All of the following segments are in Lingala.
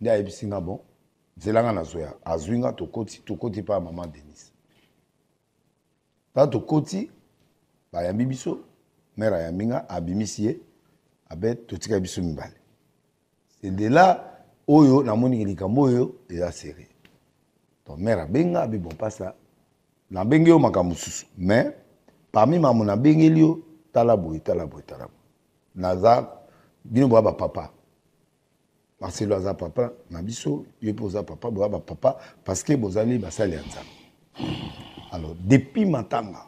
nde ayebisi nga bon nzela nga nazoya azwi nga tokoti tokoti mpa ya mama denis ntan tokoti bayambi biso mare ayambi nga abimisi ye abe totikaki biso mibale sedela oyo namoniki likambo oyo eza serie to mare abenga abi bon mpasa nabenge yo makambo mosusu mais parmi makambo nabengeli yo tala boye tala boye tala boye naza bino boya bapapa marcelo aza papa na biso ye mpo oza papa boza bapapa parce que bozali basali ya nzambe alors depuis matanga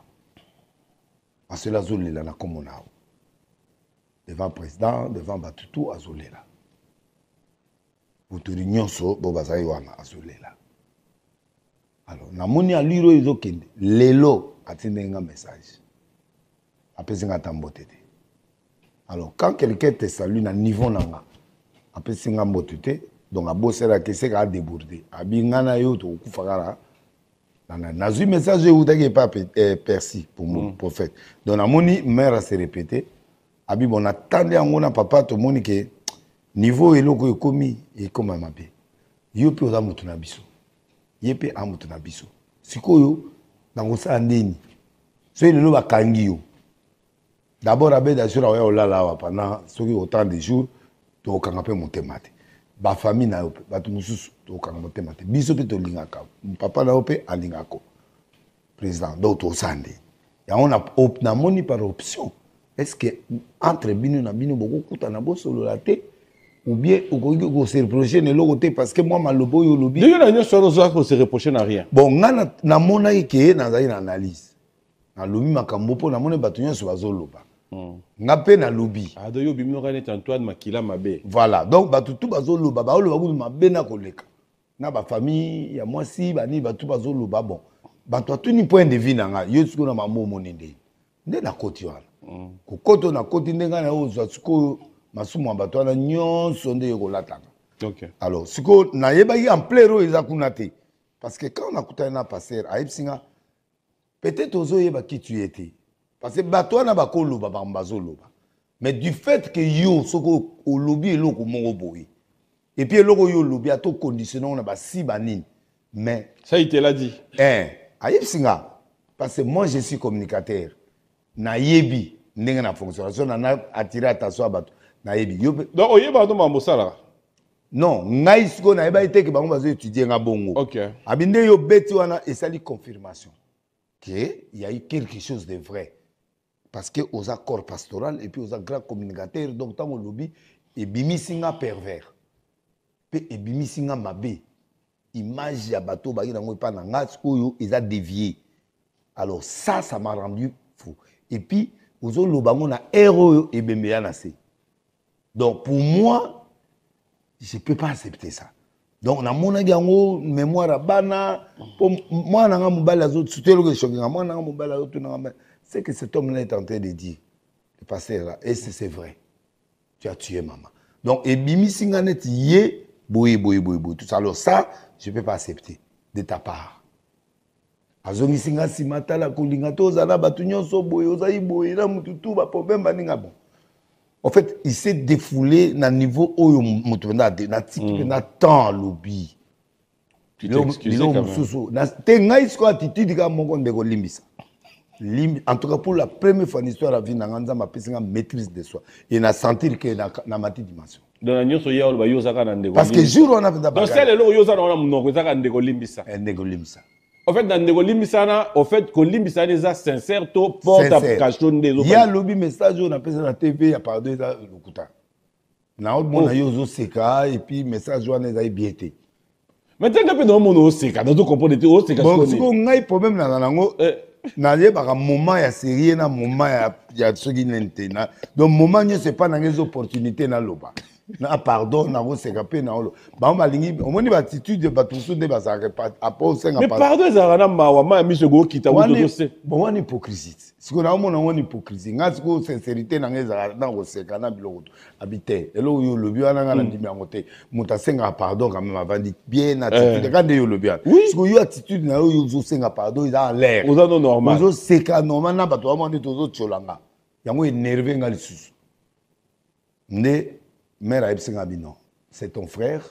marcelo azolela na nkombo na yo devant président devant batutu azolela buturi nyonso bo bazali wana azolela alors namoni alure oyo ezokende lelo atindeli nga message apesi nga ata mbote te alors quand quelqu'un te salue na niveau na nga apesi nga mbote te donc aboselaki eseka adeborde abi nga na yo tokokufa kala nazwi message eutaki epa eh, persi pour mon mm. prophète donc namoni mare ase répété abi bon natandi yango na papa tomoni ke niveau eloko ekomi ekoma mabe yo mpe oza moto na biso ye mpe a moto na biso sikoyo na kosala ndeni soki lelo bakangi yo d'abord abeda sur aoya olala awa pendant soki autant de jours tokokanga mpe motema te bafamile na yo mpe bato mosusu tokokanga motema te biso mpe tolingaka papa na yo mpe alingaka président donc toza nde yango namoni par option estceke entre bino na bino bokokutana bosolola te oubien okoki kose reproche na eloko te parce que mwa maloba oyo olobi ndenge na nyonso wana ozwaka kose reproche na rien bon nga namonaki ke ye nazali na analyse nalobi makambo mpo namoni bato nyonso bazoloba Mm. nga mpe nalobi adoyobi minoka neti antoine makila mabe voilà donc bato tu bazoloba baoloba kutu mabe na koleka na bafamille ya mwasi banini bato bazoloba bon bato atuni point de vie na mm. nga yo sikoyo na mamo omoni nde nde nakoti wana kokoti oyo nakoti nde ngai na yo ozwa sikoyo masumu ya bato wana nyonso nde yo kolatanga alors sikoyo nayebaki ampleur oyo eza kuna te parce que quand nakutani na paster ayebisi nga peut-être ozoyeba ki tu ye te Parce que bateau n'a pas koloba par Mais du fait que yo soko au lobby et loko mongoboy. Et puis loko yo lobby a tout conditionné on a pas si banine. Mais ça il te l'a dit. Hein, eh, ayeb singa parce que moi je suis communicateur. Na yebi ndenge na fonctionnement na attirer ta à bateau. Na yebi. Yo Donc oyeba ma mambosala. non Naïsko na nayebaki te ke bango étudier nga bongo okay. Abinde yo beti wana esali confirmation a eu quelque chose de vrai parce que aux accords pastoral et puis aux grands communicateurs donc tant lobby et bimisinga pervers pe et bimisinga mabe image ya bateau ba yango pa na ngat oyo ils a dévié alors ça ça m'a rendu fou et puis aux autres lobango na héros et bembeya na donc pour moi je peux pas accepter ça donc na mona yango mémoire bana pour moi na nga mobala zo tuteloke shokanga moi na ngamba mobala zo ce que cet homme-là est en train de dire, le pasteur là, et c'est vrai. Tu as tué maman. Donc, et Bimi Singanet, yé, boui, boui, boui, boui. Tout ça, alors ça, je ne peux pas accepter de ta part. Azongi singa simata la kulinga to zala batunyo so boy ozai boy na mututu ba problème baninga bon. En fait, il s'est défoulé na niveau oyo mutu na na type na tant lobby. Tu t'excuses quand même. Na tenga isko attitude ka mongo ndeko limbisa. en tout cas pour la première fois en histoire ya vie na nga nzambe apesinga maîtrise de soi e na sentir ke na mati dimension donc na nyonso ye oloba yo oza kaka na ndeko parce que jour wana mpenza donc sele eloko yo oza na wana monoko eza kaka ndeko limbisa eh, ndeko limbisa au fait na ndeko limbisana au fait kolimbisana eza sincère to porte application nde ye alobi message oyo napesa na tv ya pardo eza lokuta naomona oh. yo ozoseka epuis message wana eza ebie te mais ntange mpe naomona oseka nazokomprendre te oseka siko ngai problème naza nango eh. nayebaka moma ya serie na moma ya soki nini te donc moma nyonso epa nangai eza opportunité naloba na ah, pardon nakoseka mpe na olo bango balingi omoni baatitude bato mosusu nde bazalaka apo osengapardon ezalaka na mawa ma ya miso ekokita wana hypocrisie sikoyo naomona wana hypocrisie ngai sikoyo sincérité na ngai ezalaka na koseka na biloko to abi te eloko oyo olobi wana ngai hmm. nandimi yango te moto asengaka pardon quand même avandi bien attitude ka nde yo olobi wana sikoyo yo attitude na yo yo ozosenga pardon eza en l'air oza no normal ozoseka normal na bato bamwa nde tozotiolanga yango enerve ngai lisusu nde mère ayebisanga bino c'est ton frère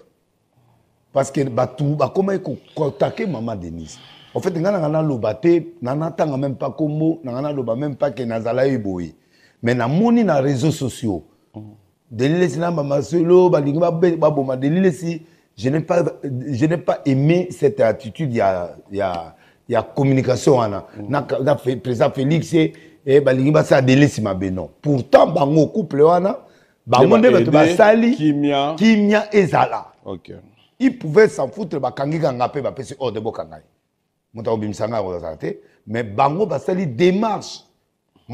parce que bato bakomaki contacter mama denise en fait ngai nanga naloba te na natanga même pas kombo nanga naloba même pas Nazala nazalaki e boye mais namoni na réseaux sociaux delilesi na bamasolo balingi baboma delilesi je n'ai pas je n'ai pas aimé cette attitude ya ya ya communication ana na na président félix e eh, eh, balingi basala delesi ma non pourtant bango couple wana bango nde ba basali kimia, kimia ezala OK. il pouvait s'en foutre bakangi kanga mpe bapesi orde boka ngai moto akobimisa ngai akozala te mais bango basali démarche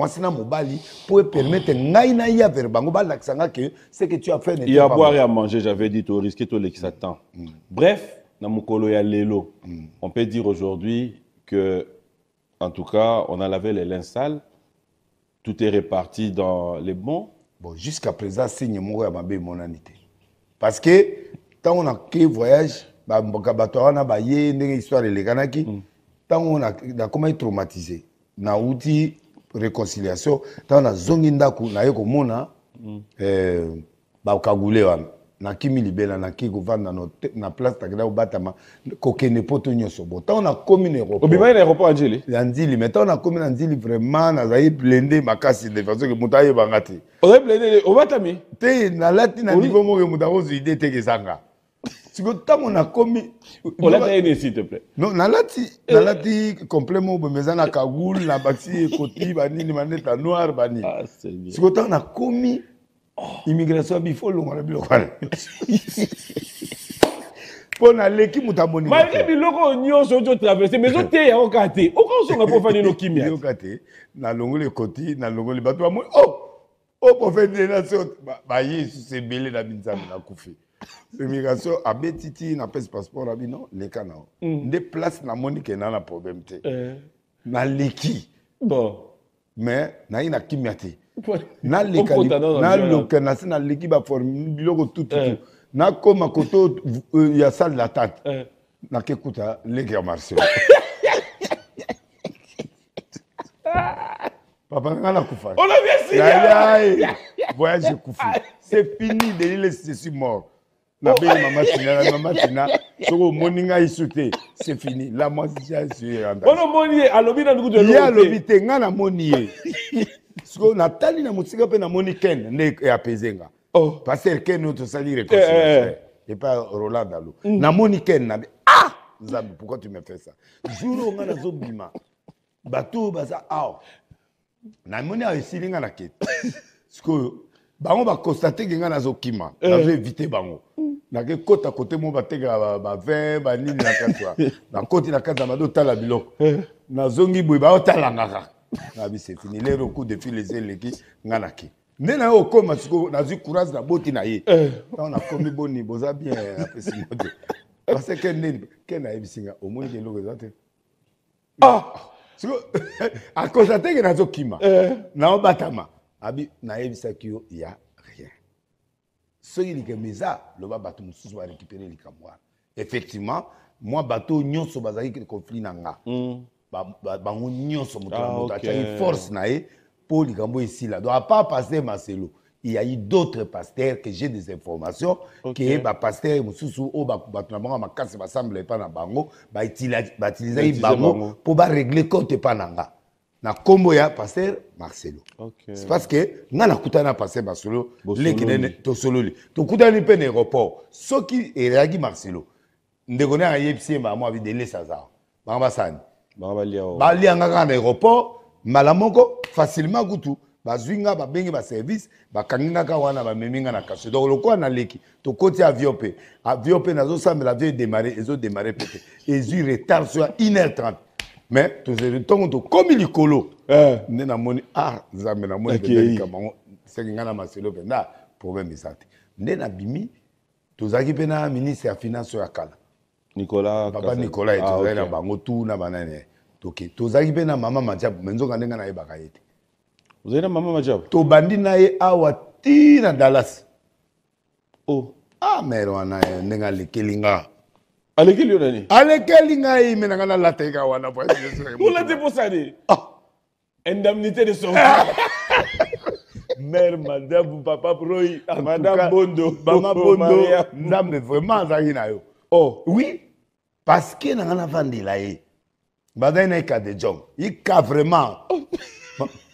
c'est na mobali po epermettre ngai naya vers bango balakisa nga ke ce que tu as fait ya boire et à manger j'avais dit toriske tolekisa temps mm. bref na mokolo ya lelo mm. on peut dire aujourd'hui que en tout cas on a lavé les lins sales tout est réparti dans les bons bon jusqu'à présent signe moko ya mabe emonani te parce que ntango nakei voyage bamboka bato wana baye ndenge histoire elekanaki ntango mm. nakomaki traumatise nauti réconciliation ntango nazongi ndako naye komona mm. eh, bakagule wana nakimi libela naki kovanda na place takenda kobatama kokende poto nyonso bo ntango nakomi na aéroportobimai na aéroport anzili ya nzili mais ntango nakomi na nzili vraiment nazali blende makasi de façon ke moto ayebanga te ozali blende obatami te nalati na niveau moko moto akozwa ide te kezanga siko ntango nakomi olatayene s'il te plaît non nalati nalati complet moko bomi eza na kagoule na baxi ekoti banini maneta noire banini ah, siko ntango nakomi Oh. immigration abi fo longwa na biloko wana mpo naleki moto amoni malgré biloko nyonso ozo traverse mais ote yango kaka te okosonga mpo ofandi no kimiayoka te nalongoli ekoti nalongoli bato bamoni o o prophète de nation baye yesus ebele na binzambe nakufi immigration abeti ti napesi passeport na bino leka na o mm. nde place namoni ke na na problème te eh. naleki bon mais nayi na kimia te naleka na se naleki baforme biloko tututu eh. nakóma koto euh, ya salle d'attente eh. nake kuta leke ya marcel papa nga nakufa yayaye voyage ekufi c'est fini delile ceci mort nabeli oh. mama tina mama tina soki omoni ngai isu te c'est fini la moisiaye alobi te nga namoni ye sikoyo natali na mosika mpe namoni ken nde eapaise nga oh. paster ken oyo tosali réconciliation epai roland alo namoni ken nabe ah nzambe pourquoi tu me fais ça jour oyo nga nazobima bato oyo baza awa namoni awa esili nga na kete sikoyo bango bakonstateke nga nazokima eh. nazoevite bango nake kota kote mo batekaka bavin banini na kati bakoti na kati na bado otala biloko eh. nazongi boye baotalangaka nga ah, bi c'est fini lero coup de fil eza eleki nga na ke nde na ye okóma sikoyo nazwi courage na boti na ye eh. ntango nakomi boni boza bien eh, apesingo te parce ke neni ke nayebisi nga omoni ke eloko eza te sikoyo akonstate ke nazokima eh. naobatama abi ah, nayebisaki yo ya rien soki likambo eza loba bato mosusu barécupere likambo wana effectivement mwa bato nyonso bazalaki conflit na nga mm. bango nyonso moto na ah, moto atiaki force na ye mpo likambo esila donc apart paster maselo il y a eu d'autres pasteurs que j'ai des informations okay. que bapaster mosusu oyo bato na bango ya makasi basambola epai na bango batilisaki bango mpo baregle compte epai na nga na nkombo ya paster marcelo okay. c'est parce que nga nakutani na paster marcelo leki nene tosololi tokutani mpe na aéroport soki eyaki marcelo ndeko na yayebisi ye mbaa mo avi delesa zaa bango basani balianga kaka na aéroport mbala moko facilement kutu bazwi nga babengi baservice bakangi nga ka wana bamemi nga na kashe donc lokola naleki tokoti avion mpe avion mpe nazosambela avion edemare ezodemare pete ezwi retard so ya 1 heure 30 mais ntongo tokomi likolo eh. nde namoni a ah, nzambe namonikambango seki ngai na maselo mpenza problème eza te nde nabimi tozalaki mpe na ministre ya finance oyo ya kala nicolas papa nicolas ah, ye tozali na bango tu na banani toke tozalaki mpe na mama matiabu me nzoka ndenge nayebaka ye te ozali na mama matiabu tobandi na ye awa ti na dallas o oh. ah mere wana ndenge alekeli nga alekeli yo nani alekeli nga ye me nanga nalata ye ka wana olate posani ah. indemnité de son mère madame papa proy madame bondo mama oh, bondo nzambe vraiment azalaki na yo o oh. oui parceke nanga navandela ye bazali na eka de jong ika vraiment oh.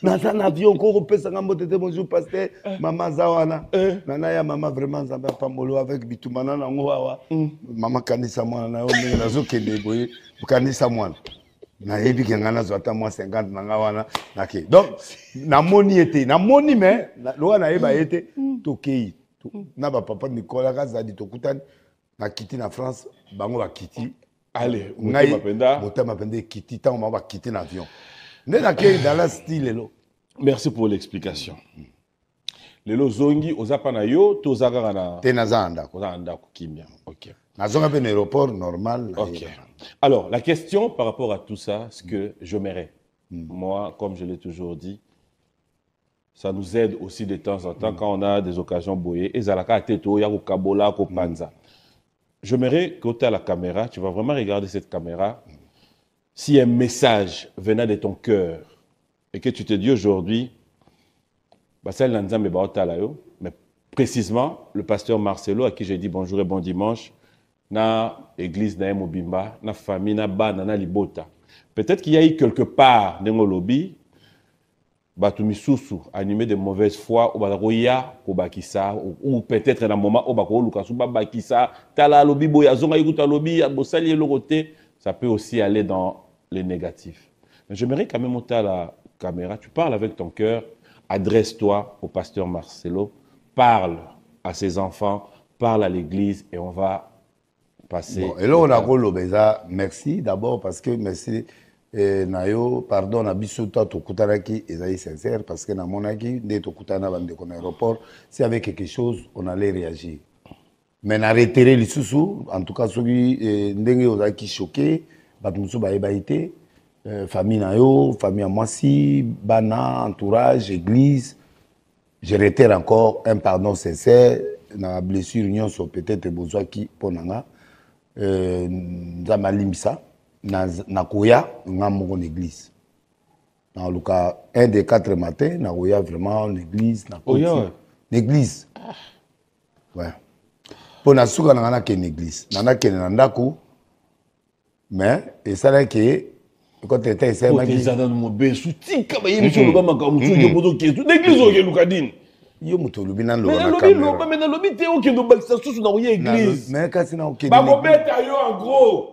naza na avion ko kopesanga mbote te bonjour paster eh. mama aza wana eh. nana ya mama vraiment nzambe apambolo avec bituma na nango awa mm. mama kanisa mwana na yo ndenge nazokende boye kanisa mwana nayebi ke ngai nazwa ata mwa 50 na ngai wana nake donc namoni ye te namoni me loka nayeba ye mm. te mm. tokei na bapapa nikolaka zadi tokutani nakiti na france bango bakiti motema penda, motema Penda, ekiti ntango mao va quitter l'avion. merci pour l'explication lelo zongi oza mpa yo to oza na te naza ko ndako kimia ok nazonga ben aéroport normal ok alors la question par rapport à tout ça ce que je mérais. Hmm. moi comme je l'ai toujours dit ça nous aide aussi de temps en temps hmm. quand on a des occasions Et ezalaka te to ya ko panza. Hmm j'aimerais que tu à la caméra, tu vas vraiment regarder cette caméra. Si un message venait de ton cœur et que tu te dis aujourd'hui, bah, bah, mais précisément, le pasteur Marcelo, à qui j'ai dit bonjour et bon dimanche, na église na na famille na ba na libota. Peut-être qu'il y a eu quelque part dans bato misusu animé de mauvaise foi ou baza kobakisa ou peut-être na moma oyo bakoluka suba bakisa tala alobi boye azongaki lobi ya bosali eloko ça peut aussi aller dans le négatif mais j'aimerais quand même la caméra tu parles avec ton cœur adresse-toi au pasteur Marcelo parle à ses enfants parle à l'église et on va passer bon, eloko nakoloba eza merci d'abord parce que merci eh, na yo pardon na biso to tokutanaki ezali sincère parce que namonaki nde tokutana bandeko na aéroport si avec quelque chose on allait réagir mais na retere lisusu en tout cas soki eh, ndenge ozalaki choqué bato mosusu bayebaki te eh, famille na yo famille ya mwasi bana entourage église je retere encore un pardon sincère na blessure nyonso peut-être bozwaki mpo na nga nzambe alimbisa euh, nakoya nga moko na église naluka un de quatre matin nakoya vraiment na église na église ouais. mpo na suka na nga nakende église na nakende na ndako mais esalaki ekote ete esaemakibesu tika bayebisi oloba makambo mosu oke bozokesu na église okeluka dini yo moto olobi nalobalobi te okende obakisa susu na koya église bakobeta yo oh, en gros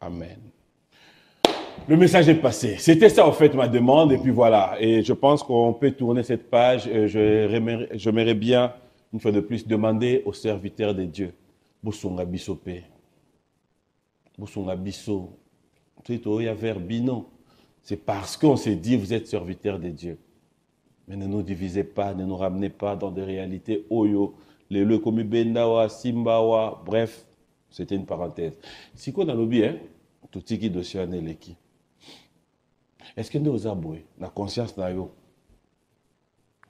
Amen. Le message est passé. C'était ça, en fait, ma demande. Et puis voilà. Et je pense qu'on peut tourner cette page. je J'aimerais bien, une fois de plus, demander aux serviteurs de Dieu. bisopé. biso. C'est parce qu'on s'est dit, vous êtes serviteurs de Dieu. Mais ne nous divisez pas, ne nous ramenez pas dans des réalités oyo, le comme bendawa, simbawa, bref, c'était une parenthèse. Si quoi dans l'oubli, hein? totiki dossier wana eleki estce nde oza boye na conscience na yo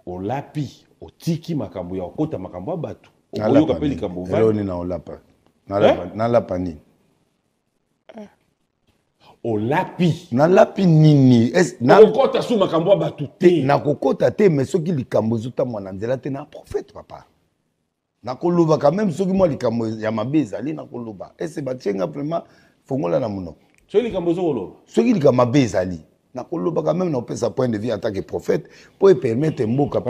olapi otiki makambo ya okota makambo ya bato okoyoka mpe likambo vani na olapa eh? nalapa nini olapi nalapi nini nakokɔta su makambo ya bato te nakokɔta te mais soki likambo ezotamwa na nzela te na prophète papa nakoloba quand même soki mwa likambo ya mabe ezali nakoloba ese batienga vraiment fongola na monoko soki likambo ozokoloba soki likambo mabe ezali nakolobaka meme na opesa point de vue atake prophète mpo epermettre mboka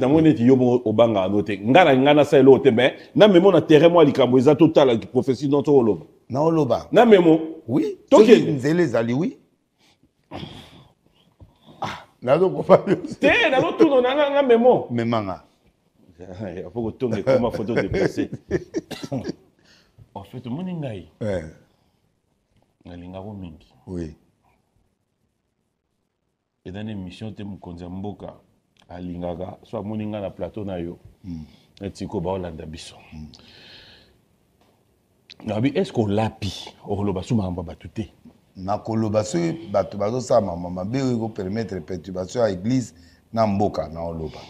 namoni ete yo obangaka no te ngai na ngai nasala eloko te me namemo na terrain mwa likambo eza totala prophétie don tokoloba naoloba namemo oui soki nzela ezali oui ah, nazokofa te nazotuna nanga nga memo memanga po kotonga ekoma photo deplacé en fait omoni ngai eh. nalingako mingi oui eza na émission te mokonzi ya mboka alingaka so amoni ngai na plateau na yo mm. netiko baolanda biso mm. nabi est ce que olapi okoloba so makambo ya bato te nakoloba so bato bazosala mama mabe oyo ekopermettre perturbation ya église na mboka naoloba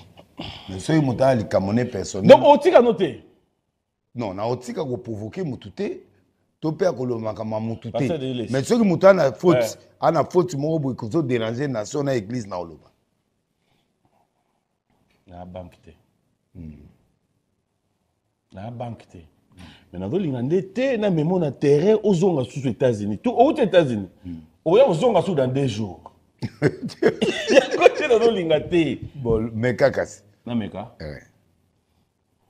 mais soki moto aya likambo ne personnel donc otikano te non naotika koprovoke motu te to mpe akoloba makambo ya motu te mais soki motu ana faute eh. ana faute moko boye kozoderange nation na église na oloba na banke te hmm. na banke te mais nazolinga nde te na memo na terrain ozonga susu états-unis to outi états-unis hmm. oya kozonga susu dans deux jours yango te nazolinga te meka kasi na meka eh.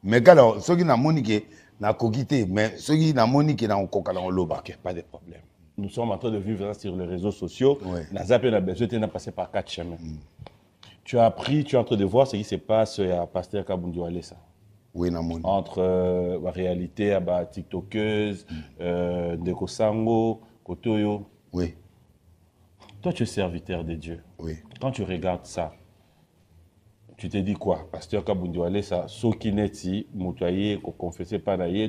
meka soki namoni ke na te mais soki na ke nakokokala koloba okay, pas de problème nous sommes en train de vivre sur les réseaux sociaux Nous naza na besoin na passé par quatre chemins. Mm. tu as appris tu es en train de voir ce qui se passe euh, à Pasteur kabundi ça oui, monique entre euh, la réalité à ah batiktokeuse mm. euh, sango Kotoyo. oui. toi tu es serviteur de dieu oui. quand tu regardes ça tu t'es dit quoi pasteur kabundiwale ça soki qui mutu aye confesser par et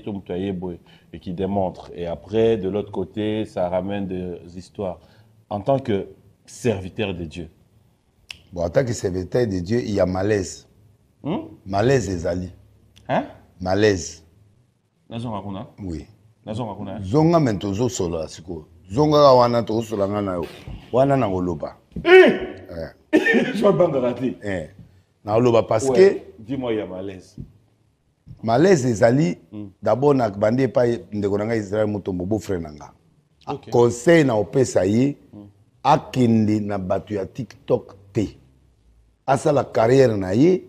qui démontre et après de l'autre côté ça ramène des histoires en tant que serviteur de Dieu bon en tant que serviteur de Dieu il y a malaise hmm? malaise ezali hein malaise nazonga kuna oui nazonga kuna hein? zonga mentozo tozosolola sikoyo Zonga wana tokosolanga ngana yo wana na eh, eh. je bangaka Eh. naoloba parce que dis-moi ya malaise malaise ezali hmm. d'abord na bandi epai ndeko na ngai israel motombo bofre na nga conseil na opesa ye hmm. akende na bato ya tiktok te asala carrière na ye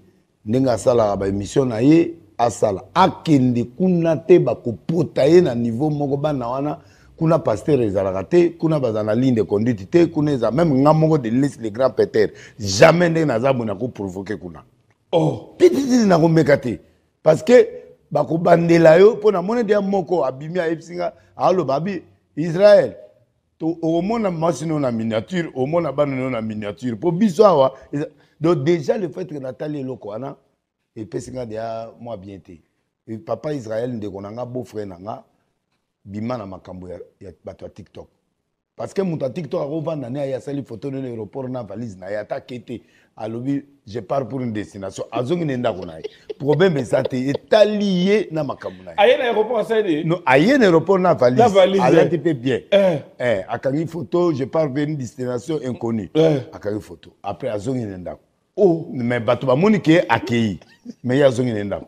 ndenge asalaka baémission na ye asala akende kuna te bakopota ye na niveau moko bana wana kuna paster ezalaka te kuna baza na ligne de conduite te kuna eza même nga moko de liste le grand peter jamais ndenge naza boni akoprovoke kuna oh pitititi nakomeka te parce que bakobandela yo mpo namoni deya moko abimi ayebisi nga aloba abi israel okomona mwasi no na miniature omona bana no na miniature mpo biso awa donc déjà le fait que natali eloko wana epesi nga deya mwa bien te papa israel ndeko na nga beau frère na nga bima na makambo ya, ya bato ya tiktok parce que moto ya tiktok akovanda ne aye asali foto nene aéroport na valise na ye ata ke te alobi je pars pour une destination azongi ne ndako na ye problème eza te etali ye na makambo na ye aye na aéroport na valise eh. alati mpe bien eh. eh, akangi foto je pars pour une destination inconnue eh. akangi foto après azongi ne ndako oh. mais bato bamoni ke ye akei mais ye azongi ne ndako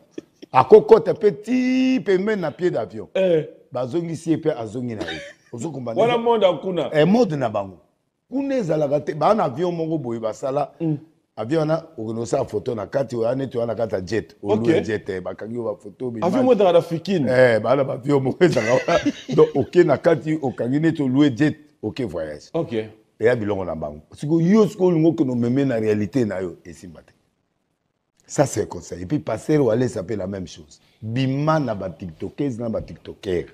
akokɔta mpe ti pembeni na pied d'avion eh. bazongisi ye mpe azongi na ye ozokombawana monde akuna eh, mode na bango kuna ezalaka te baa na avion moko boye basala mm. avion wana okende kosala foto na kati oya neti oya na kati ya jet olue jet eh, bakangi yo bafoto baezalaka na fikine eh, baa na baavion moko ezalaka wana donc oke na kati okangi neti olue jet oke voyage eya bilongo na bango siko yo siko olingo okende omeme na réalité na yo esimba te ça c'est conseil et puis paster walesa mpe la même chose bima na batiktokese na batiktokere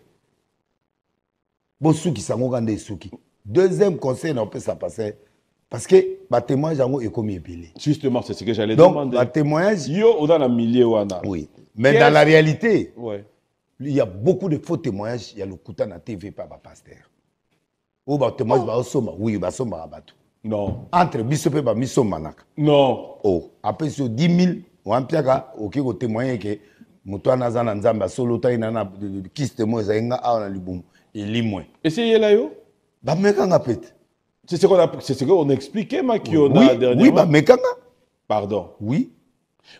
qui yango kanda esuki deuxième conseil ça passeur parce que est comme il est. justement c'est ce que j'allais demander Donc témoignage yo dans la milieu ouana. oui mais dans la réalité ouais. il y a beaucoup de faux témoignages Il y a le ya dans la tv pa bapasteur oyo batémoignage baosomba oui à bato non entre biso mpe bamisombanaka non Oh. Après, yo 10 000 wampiaka okoki kotémoigne ke moto wana aza solo nzambe asolotaki na na kiste mo ezali nga a na libumu moins. Essayez là yo bamekanga pete c'est ce qu'on a c'est ce qu'on expliquait ma bah, qui on a fois. oui bamekanga pardon oui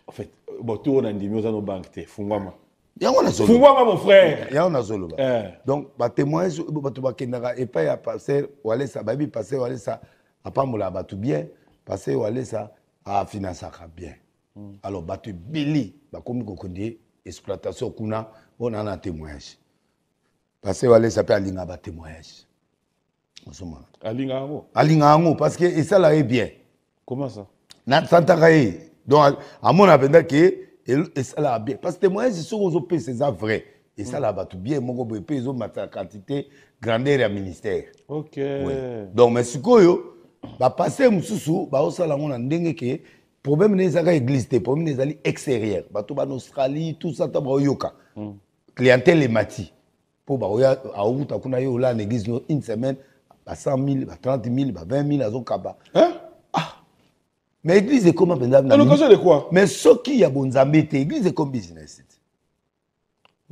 en fait bon tout on a ndimi oza no a te fungwama yango nazoloba fungwama mon frère yango nazoloba eh. donc batémoignage bato bakendaka bah, epai ya paster walesa bayebi paster walesa apambolaka tout bien ça walesa afinansaka bien hmm. alors bato ebeli bakomi kokende exploitation kuna on a na témoignage pase walesa mpe alingaka batémoignage ozomona alinga yango alinga yango parce que esalaka ye bien comment ça nasantaka ye donc amona mpenza ke esalaka bien parce que témoignage soki ozopesa eza vrai esalaka bato bien moko boye mpe ezomata quantité grandeur ya ministère ok donc mais sikoyo bapaster mosusu baosala yango na ndenge ke problème ne ezalaka église te problème ezali extérieure bato bana australie tout ça ta baoyoka hmm. clientèle emati mpo baoya awuta kuna ye ola na église no une semaine ba 100 000 ba 30 000 ba 20 000 azokaba ah! mais église ekoma mpenza eh, mais soki ya bonzambe te église ekomi business te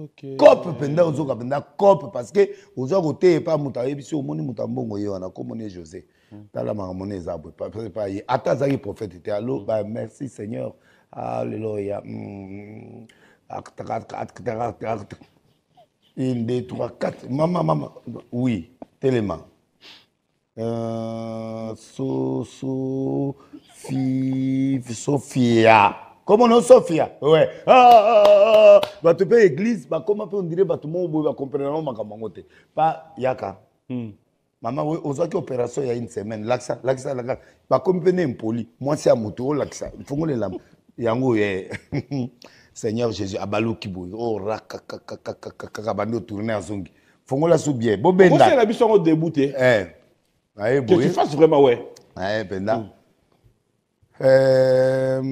Okay. cope mpenza ozoka mpenza cope parce que oza koteyepa moto ayebi so omoni moto ambongo ye wana komoni ye josé tala makambo ne eza boyepa ye ata azalaki prophète te aloba mm. merci seigneur alleluya mm, mm, Une, deux, trois, quatre. Maman, maman. Oui, tellement. Euh, so, so, fi, Sophia. Comment non, Sophia? Ouais. Ah, ah, ah. Bah, tu peux église, bah, comment on dirait, bah, tout le monde va comprendre, ma camangote. Pas Yaka. Hmm. mama oyo ozwaki opération ya une semaine lakisa lakisa lakisa bakomi mpe ne impoli mwasi ya motu olakisa fongolela yango ye seigneur jésus abaluki boye orakakakakaka oh, bandi otourne azongi fongola so bien bobendala biso yango debut te eh. eh. ah, eh, aye boyefasse vraiment we aye ah, mpenza mm. euh,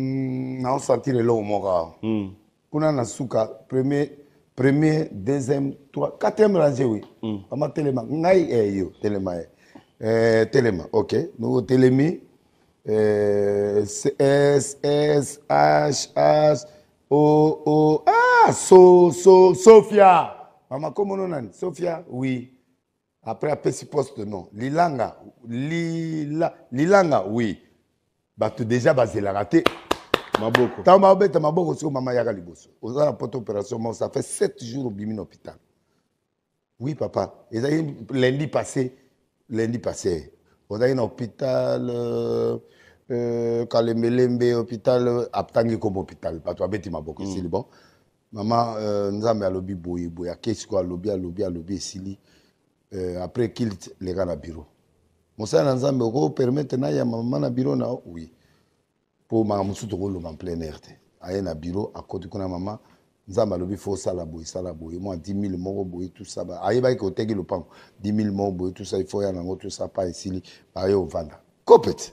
naosentir eloko moko awa mm. kuna na suka premier premier deuxième trois quatrième rangé oui mama mm. telema ngai e yo telema e telema ok noko telemi s s s h h Oh, oh, ah, so, so, Sophia. Maman, comment on a Sophia, oui. Après, après, si poste, non. Lilanga, lila, Lilanga, oui. Bah, tu déjà, bah, c'est la raté. Maboko. Tant mabeta maboko sur maman yaga liboso. a la porte opération, moi, ça fait 7 jours au bimini hôpital. Oui, papa. Et lundi passé, lundi passé, on a un hôpital, euh, Euh, kalembelembe hôpital atangi koma hôpital bato babeti maboko esili mm. bon mama euh, nzambe alobi boye boye ake sikoyo alobi alobi alobi esili euh, après kilt leka na bureau mosala na nzambe okopermettre nayamba mama na bureau na oui mpo makambo mosusu tokoloma plein air te aye na bureau akoti kuna mama nzambe alobi fo osala boye sala boye mwa 10 000 moko boye tusa ayebaki koteki lopango 10 000 moko boye tusa ifo ya nango tusa pa esili baye ovanda kopete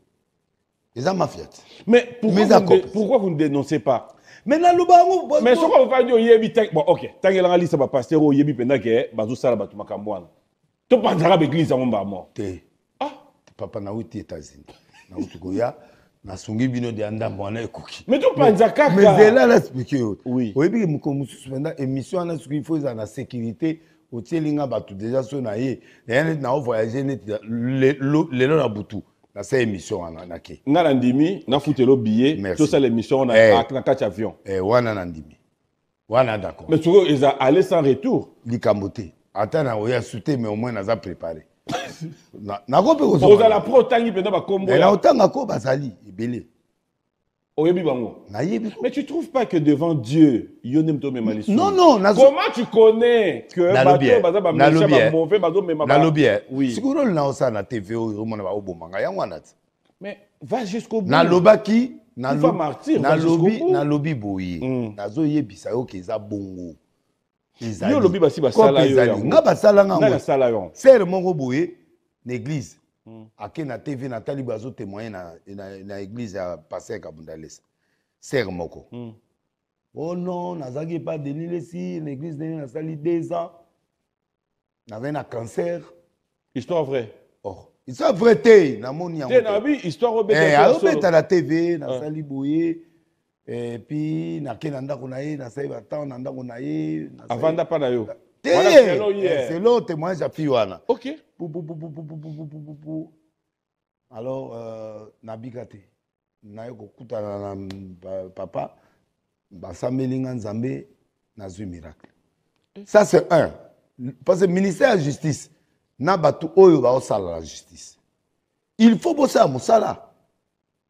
eza mafia te mais pourquoi vous ne dénoncez pas me naloba yango mais soko ofandi oyebi bon ok tangelanga lisa bapaster oyo oyebi mpenza ke bazosala bato makambo wana to panzaka baeglise yango mbaa mort te ah papa nauti états-unis nauti koya nasungi bino de ya ndambo wana ekoki mais topanza kakamezela naexplike yo oyebi mokolo mosusu mpenza émission wana soki ifo ezala na sécurité otielinga bato déjà so na ye naye neti nao voyage neti lelo na butu na se émission wana nake nga na ndimi nafutela billet tosala émission wana hey. Eh. na kati avion hey, eh, wana na ndimi wana d'accord mais sikoyo eza aller sans retour likambo te ata na oya su te mais au moins naza préparé nako mpe kozala pro otangi mpenza bakombo na otanga ko bazali ebele Mais tu ne trouves pas que devant Dieu, Yonem Tome Malisou. Non, non. Nazo... Comment tu connais que Bato Baza Bamisha mauvais, Bato Mema La lobière. Oui. Si vous avez la TV, vous avez au bon manga. Mais va jusqu'au bout. Na lobaki. Na lo... martyr, na lobi, na lobi boye. Mm. Nazo yebisa yo ke za bongo. Ezali. Yo lobi basi basala yo. Nga basala nga. Nga basala yo. Faire moko boye, l'église. Hmm. ake na tv natali bazotémoigne na, na, na église ya paster kabundalesa ser moko mm. oh non nazalaki epa delilesi na église ndenge nasali deux ans nazali na cancer histoire vrai or oh, histoire vrai te namoni yangonabi histoire obeta eh, na tv nasali ah. boye epi eh, nake na ndako na ye nasali batan na ndako na ye avanda mpa na yo te eh, selo témoignage api wana okay. Bou, bou, bou, Alors, euh, nabikate. Nayo kokutana na papa. nzambe, zui miracle. Eh. Ça, c'est un. Parce que ministère de Justice, na oyo ba osala la justice. Il faut bosser à Moussala.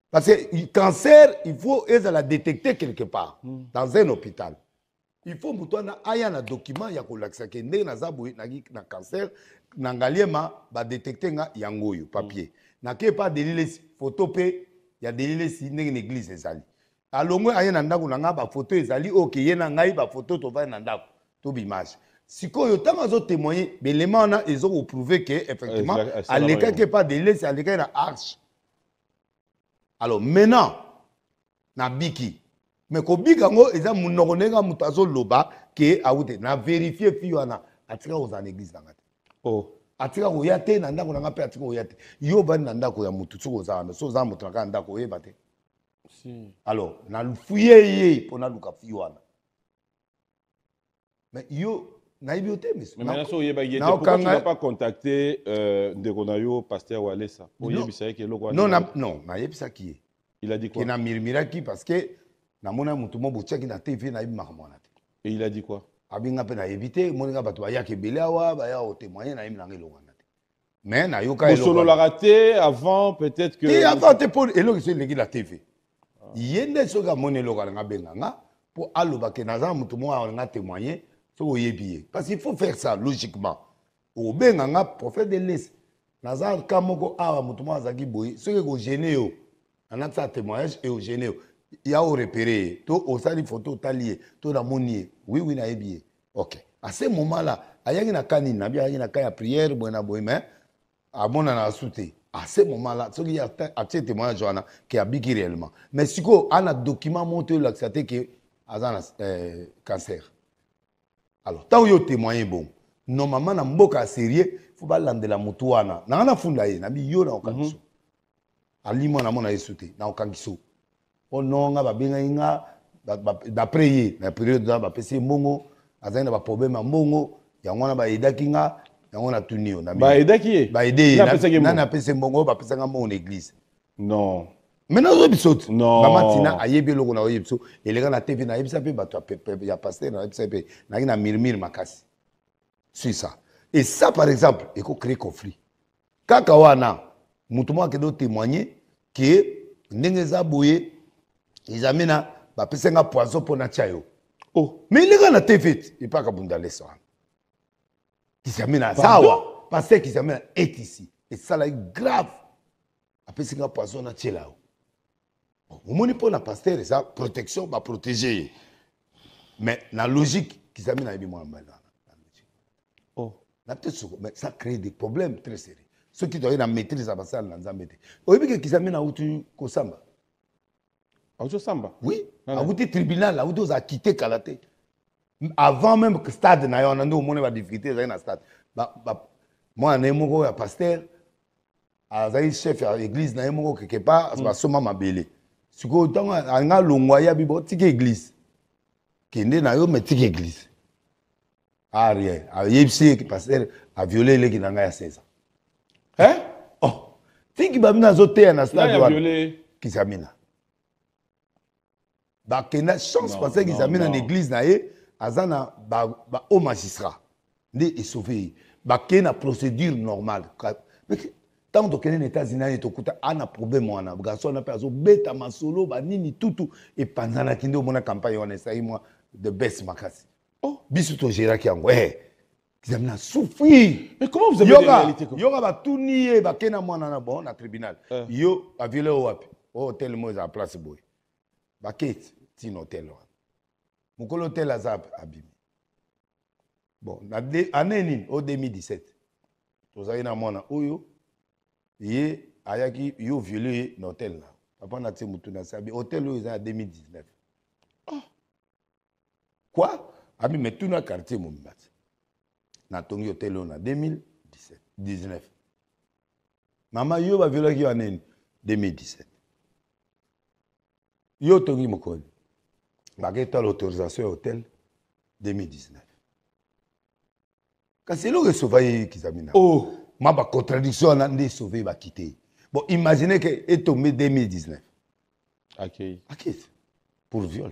Parce que cancer, il faut la détecter quelque part, hmm. dans un hôpital. Il faut que tu aies un document, il un cancer, nangaliema ba détecter nga yangoyo papier mm. na ke de delilesi photo pe ya delilesi ndenge l'église ezali alongwe aye na ndako na nga ba photo ezali oke na ngai ba photo va na ndako tobimage sikoyo ntango na belema wana ezokoprouve ke effectivement alekaki epa a alekaki na arche alors maintenant nabiki me biga yango eza munoko ndenge mutazo loba ke aute na vérifier fi wana atika kozala na église Oh. atika koya te na ndako na nga mpe atika koya te yo obandi na ndako ya motu soki oza wana so oza moto na kaka ndako oyeba te alors nalufu ye ye mpo naluka fi wana mais yo nayebi yo te misnaokangacontacte euh, ndeko na yo paster walesa oyebisa yeke eloko non nayebisaki ye il a dit quoi na mirmiraki parce que namona motu mo botiaki na tv nayebi makambo wana te et il a dit quoi abinga mpe nayebi te moninga bato bayaka ebele awa baya kotémoigne nayebi nanga elongo wana te me nayoka osololaka te avant peut-être que avant te mpo eloko so elengi na tv ah. ye nde soki amoni eloko alanga abenganga mpo aloba ke naza na moto moko alanga témoigne soki oyebi ye parce qu'il faut faire ça logiquement obenganga prophète de lese naza ka moko awa moto moko azalaki boye soki ekogene yo anakisa témoignage eogene yo ya o repéré ye to osali foto otali ye to namoni ye wiwi nayebi ye ok à ce moment là ayaki na ka nini nabi ayaki na ka ya prière boye na boye mais amonana asu te à ce moment là soki atie témoignage wana ke abiki réellement mais sikoyo ana document mo to elakisa te ke aza na eh, cancer alors ntango yo témoigné bongo normalement na mboka ya série fo balandela motu wana nanga nafunda ye nabi yo na okangiso mm -hmm. alimo namona yesu te na okangiso mpo nonga babengai nga dapres ye na periode wana bapesi ye mbongo azali na baproblème ya mbongo yango wana baedaki nga yango natuni yo baede yenani apesi mbongo bapesanga mbongo na église non maintenant ozoyebi so ti bamatina ayebi eloko na oyebi so eleka na tv nayebisa mpe bato ya paster nayebisa mpe nayaki na mirmire makasi sur ça et ça par exemple ekocréer conflit kaka wana motu moko akende otémoigne ke ndenge eza boye izamina bapesa nga poison mpo natya yo o me ndenge na te vete epaka bunda lesa wana kizamina aza awa paster kizamina etisi esalaki grave apesi nga poison natyela yo omoni mpo na paster eza protection baprotege ye mais na logique kizamina ayebi mwana mbali wana na peut-être soko mais ça crée des problèmes très sérieux soki toyei na maîtrise ya basala na nzambe te oyebi ke kizamina auti kosamba azosamba oui akuti tribunal akuti oza akite kala te avant même que stade na ye wana nde omoni badifficulté ezali na stade mwana na ye moko ya paster azali ah, chef ya église na ye moko quelque part mm. basoma mabele sikoyo ntango anga longwa yabi bo tika église kende na yo me tika église arien ah, ayebisi ah, ye paster aviole eleki na ngai ya 16 ans tiki bamina azoteya na stade wana kisamina bakenda chance parce examen na l'église na ye aza na bahaut magistrat nde esauve ye bakei na procédure normale ntango tokende na états-unis nani tokuta a na problème wana garso wana mpe azobeta masolo banini tutu epanzanaki nde omona campagne wana esali mwa de best makasi oh. biso togéraki yango eh. examen na souffrir yoka batuni ye bakei na mwana na bon na tribunal eh. yo aviole oyo wapi o hotel moko eza place boye baketi ntina hotel wana mokolo hotel aza abimi bon na ane nini o 2017 tozalaki na mwana oyo ye ayaki yo viole ye na hotel na papa na tie motu na se abi hotel oyo eza eh! na 2019 oh. kua abi me tuna quartier mobimba ti natongi hotel oyo na 2019 mama yo baviolaki yo aneni 2017 yo tongi l'autorisation 2019 oh. ma contradiction nde sova bon imagine ke 2019 pour viol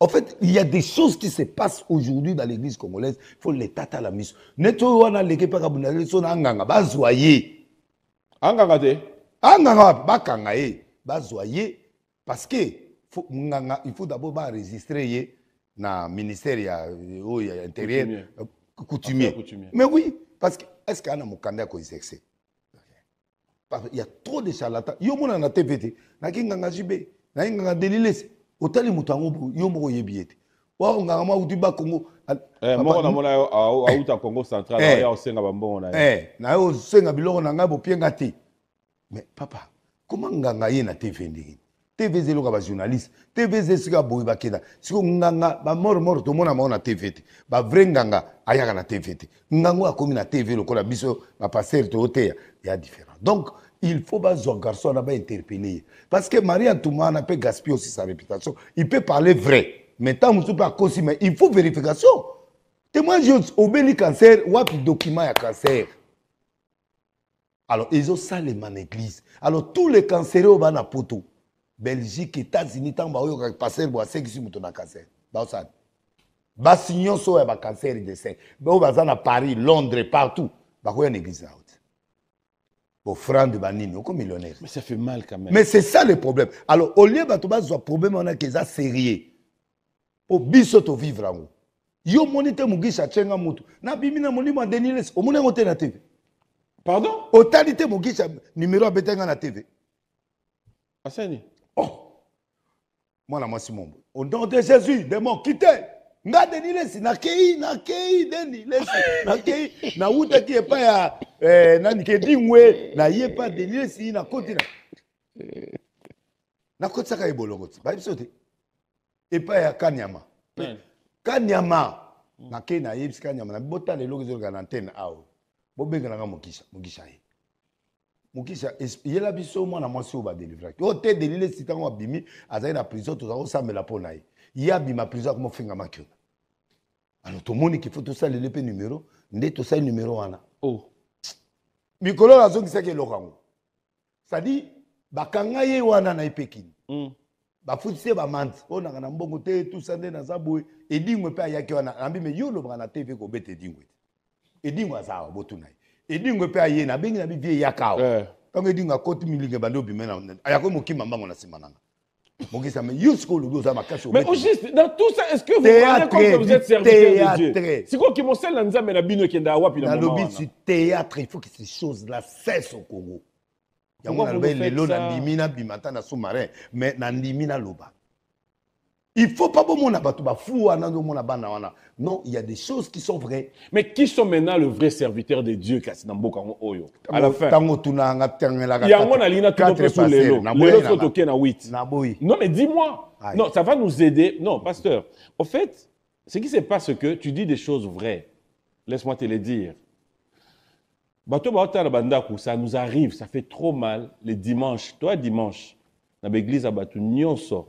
En fait, il y a des choses qui se passent aujourd'hui dans l'église congolaise. Il faut les à la mise. Neto wana leke paka bunale nganga bazwaye. Anganga te. Anganga bakanga ye parce que nganga il faut d'abord baenregistre ye na ministère ya oyo euh, ya intérieur euh, coutumier mais oui parce que est ce que ana mokanda ya koexerce il y a trop de charlatan yo monana te pe te naki nganga jibe nayi nganga delilese otali moto yango yo eh, moko oyebi ye te waonganga mwa uti bakongo moko namona yo auta congo central ya osenga bambongo na ye naye osenga biloko na ngai bopienga te mais papa koma nganga ye na te fe ndenge tv ezeloka journaliste, tv eza esika boye bakenda siko nganga bamoremore tomonama ngo na tv Ba vrai nganga ayaka na tv te ngango akómi na tv lokola biso bapaster autre ya différent donc il faut bazwa garçon wana ba interpeller parce que marie antumana mpe gaspi aussi sa réputation il peut parler vrai mais tant mosusu mpe akosi mais il faut vérification Témoin témoignage obeli cancer wapi document ya cancer alors ezosalema man église alors tous les cancéreux ba na poto belgique états-unis ntango baoyoka paster bo asekisi moto na cancer baosala basi nyonso oyo ya bacancer de sein oyo baza à paris londres partout bakoya na église na yo te bofrande banini comme millionnaire mais ça fait mal quand même mais c'est ça le problème alors au lieu bato bazwa problème on a que ça sérieux po biso tovivre yango yo omoni te mogisi atyenga motu N'a na molimo ya deniles omoni yango te na tv pardon Au talité mogisi numéro abetanga na tv asani mwana mwasi mombo au nom de jésus demon kite nga deni lesi nakei nakei deni lesi nakei nawutaki epai ya eh, nani kedingwe naye epai deni lesi nakoti na nakotisaka ye bolongo ti bayebi so te epai ya kanyama kanyama nakei nayebisi kanyama na botala eloko ezoleka na antene awa bobenganaka mokisha mokisha ye mokisha yela biso mwana mwasi oyo badelivraki oyo te delile esi ntango abimi azali na prison tozala kosambela mpo na ye ye abima prison akoma ofingama kena alo tomoni kifo tosalele mpe numero nde tosali numero wana oh. mikolo oyo azongisaki eloko yango sadi bakanga ye wana na epekini mm. bafutisi ye hmm. bamanti oyo nanga na mbongo te tusa nde naza boye edingwe mpe ayaki wana nambi me yo olobaka na tv kobeta edingwe te edingwe aza awa botuna ye edingo mpe aye na abengi na bivie eyaka awa ntango eh. edingo akoti milinga ebandi obime ayako mokima mbango na nsima nanga mokisa me yo sikoyo olobi oza makasi mais juste dans tout ça est ce que vous prenez comme ça vous êtes serviteur de Dieu sikoyo kimosala nzambe na bino ekendaka wapi na moma wana nalobi si théâtre il faut que ces choses là cesse au Congo yango nalobi lelo nandimi nabima ata na sous-marin mais nandimi naloba Il faut pas bon Non, il y a des choses qui sont vraies. Mais qui sont maintenant le vrai serviteur de Dieu Oyo À la fin. Il y a un Non, mais dis-moi. Non, ça va nous aider. Non, pasteur. Au fait, ce qui se passe, c'est que tu dis des choses vraies. Laisse-moi te les dire. Ça nous arrive, ça fait trop mal les dimanches. Toi, dimanche, dans l'église, tu sort.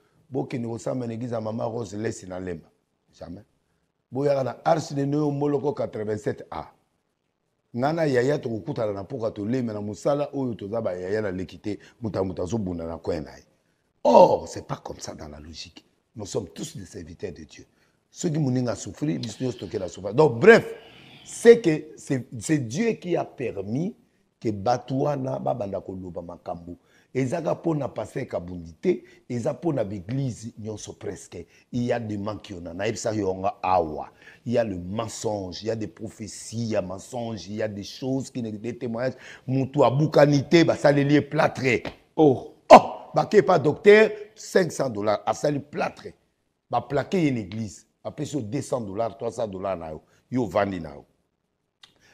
bokende kosamba na église mama rose lesi na lemba jamais boyaka na arche de noyo mboloko 87 a ngai na yaya tokokutana na to toleme na musala oyo toza bayaya naleki te moto muta moto azobunda na coin na ye Oh, c'est pas comme ça dans la logique nous sommes tous des serviteurs de dieu soki moninga asouffrir biso nyonso la asouffrir donc bref c'est que c'est dieu qui a permis que bato wana babanda koloba makambo ezaka n'a paster kabundi te eza n'a baeglize nyonso presque il y a des mankiona nayebisaka yonga awa il y a le mensonge il y a des prophéties il y a mensonge il y a des choses qui ne des témoignages moto abukani te basaleli ye plâtre oh oh pas docteur 500 dollars asali plâtre baplake ye une église bapesi yo 200 dollars 300 dollars na yo yo ovandi na yo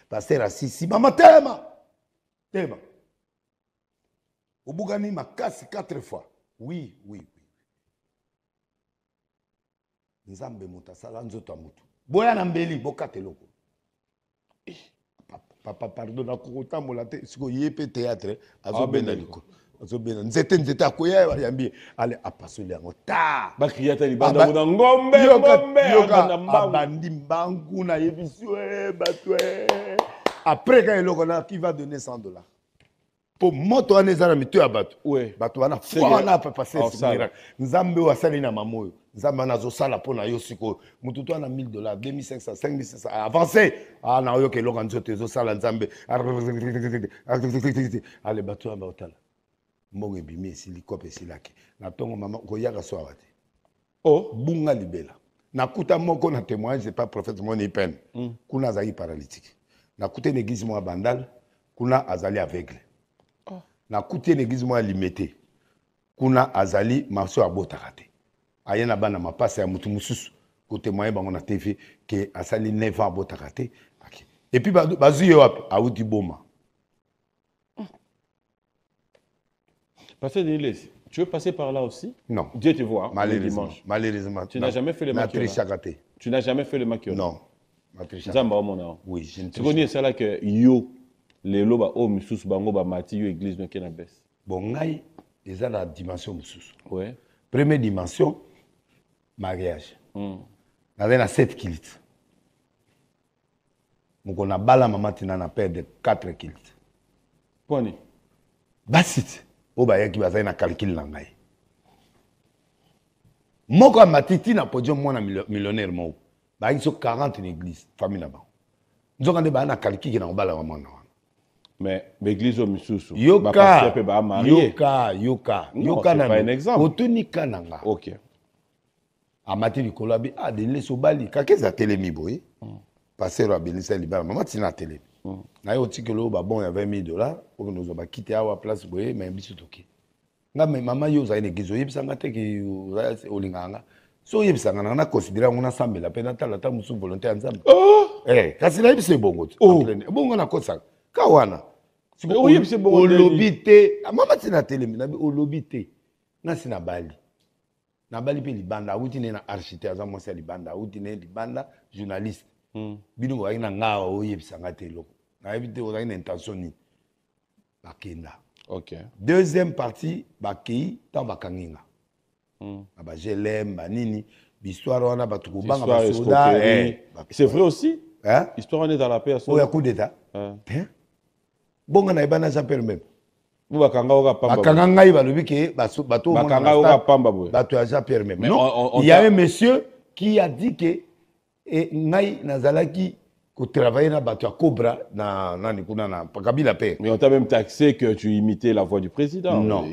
paster asisi mama tema tema obukani makasi quatre fois oui oui oui nzambe moto asala nzoto ya motu boya na mbeli bokata eloko papa eh, pardon nakokotambola te sikoyo ye mpe théâtre azobenda likolo azobenda nzete nzete akoya yambi ale apasoli yango ta bakria ta libanda mona ngombeabandi mbangu nayebi so bato après ka eloko na qui va donner 100 dollars mpo moto wana eza na mito ya bato bato wana foi wana apapase ah, miracle nzambe oyo asali na mama oyo nzambe wana azosala mpo na yo sikoyo motu to ana 1000 dollar 2500 5500 avance a na oyoka eloko nzoto ezosala nzambe ale bato wana baotala mbongo ebimi esili kope esilaki na ntongo mama koyaka so awa te o oh. bunga libela nakuta moko na témoignage epa prophète moni pene hmm. kuna azalaki paralytique nakuta na église moko ya bandale kuna azali aveugle na kuti n'église moi alime kuna azali marso abotaka te aye na bana mapasa ya mususu mosusu kotemoye bango na tv ke asali 9 ans abotaka te okay. epuis bazwi ye boma Pasteur Denis tu veux passer par là aussi Non. Dieu te voit. Hein, Malheureusement. Malheureusement. Hein? Tu n'as jamais fait le maquillage. Tu n'as jamais fait le maquillage. Non. Zamba Omona. Oh, oui, je ne Tu connais cela là que yo. lelo baoyo misusu bango bamati yo église noke na bese bon ngai eza na dimension mosusu ouais. première dimension mariage mm. nazali na sept kilite mokolo nabala mama ntina na pere de quatre kilite mponi basi te oyo bayaki bazali na calcule na ngai moko amati ti na podium mwana millionnaire moko bayaki so 40 na église famille na bango nzoka nde baya na calcule ke na kobala wa mwana mais baeglize oyo misusu yoka mpe baamarie yoka yoka yoka naotonika na nga okay. amati likolo abi adelesi ah, obali kakezi atelemi boye mm. paster abelisa libala mama ntina atelemi mm. na hmm. ye otikeli oyo babon ya 20 dollar oyo nozwa bakite awa place boye me biso toke nga me mama ye ozali na eglize oyebisanga teke olingaka nga so oyebisanga nanga nakonsidera yango nasambela mpe natala ta mosu volontaire ya nzambe ah! eh, kasi nayebisa ebongo te oh! ebongo nakosaka ka wana olobi te mama ti na telemi nabi olobi te na si na bali na bali mpe libanda awuti ne na architecte aza mwasi ya libanda awuti ne libanda journaliste hmm. bino ozalaki na ngai awa oyebisa ngai te eloko nayebi te ozalaki na intention nini bakenda okay. deuxième partie bakei ntango bakangi nga mm. na bagelem banini bihistoire wana bato kobanga basoda eh, eh, c'est vrai aussi hein? histoire wana ezala pe ya coup d'état eh. bonga na ibana eza mpe même mpo bakanga oka pambabakanga ngai balobi ke bakanga oka pamba boye bato ya jean pierre même non il y a un monsieur qui a dit que ke eh, ngai nazalaki travailler na bato ya cobra na nani kuna na kabila pe mais on t'a même taxé que tu imitais la voix du président non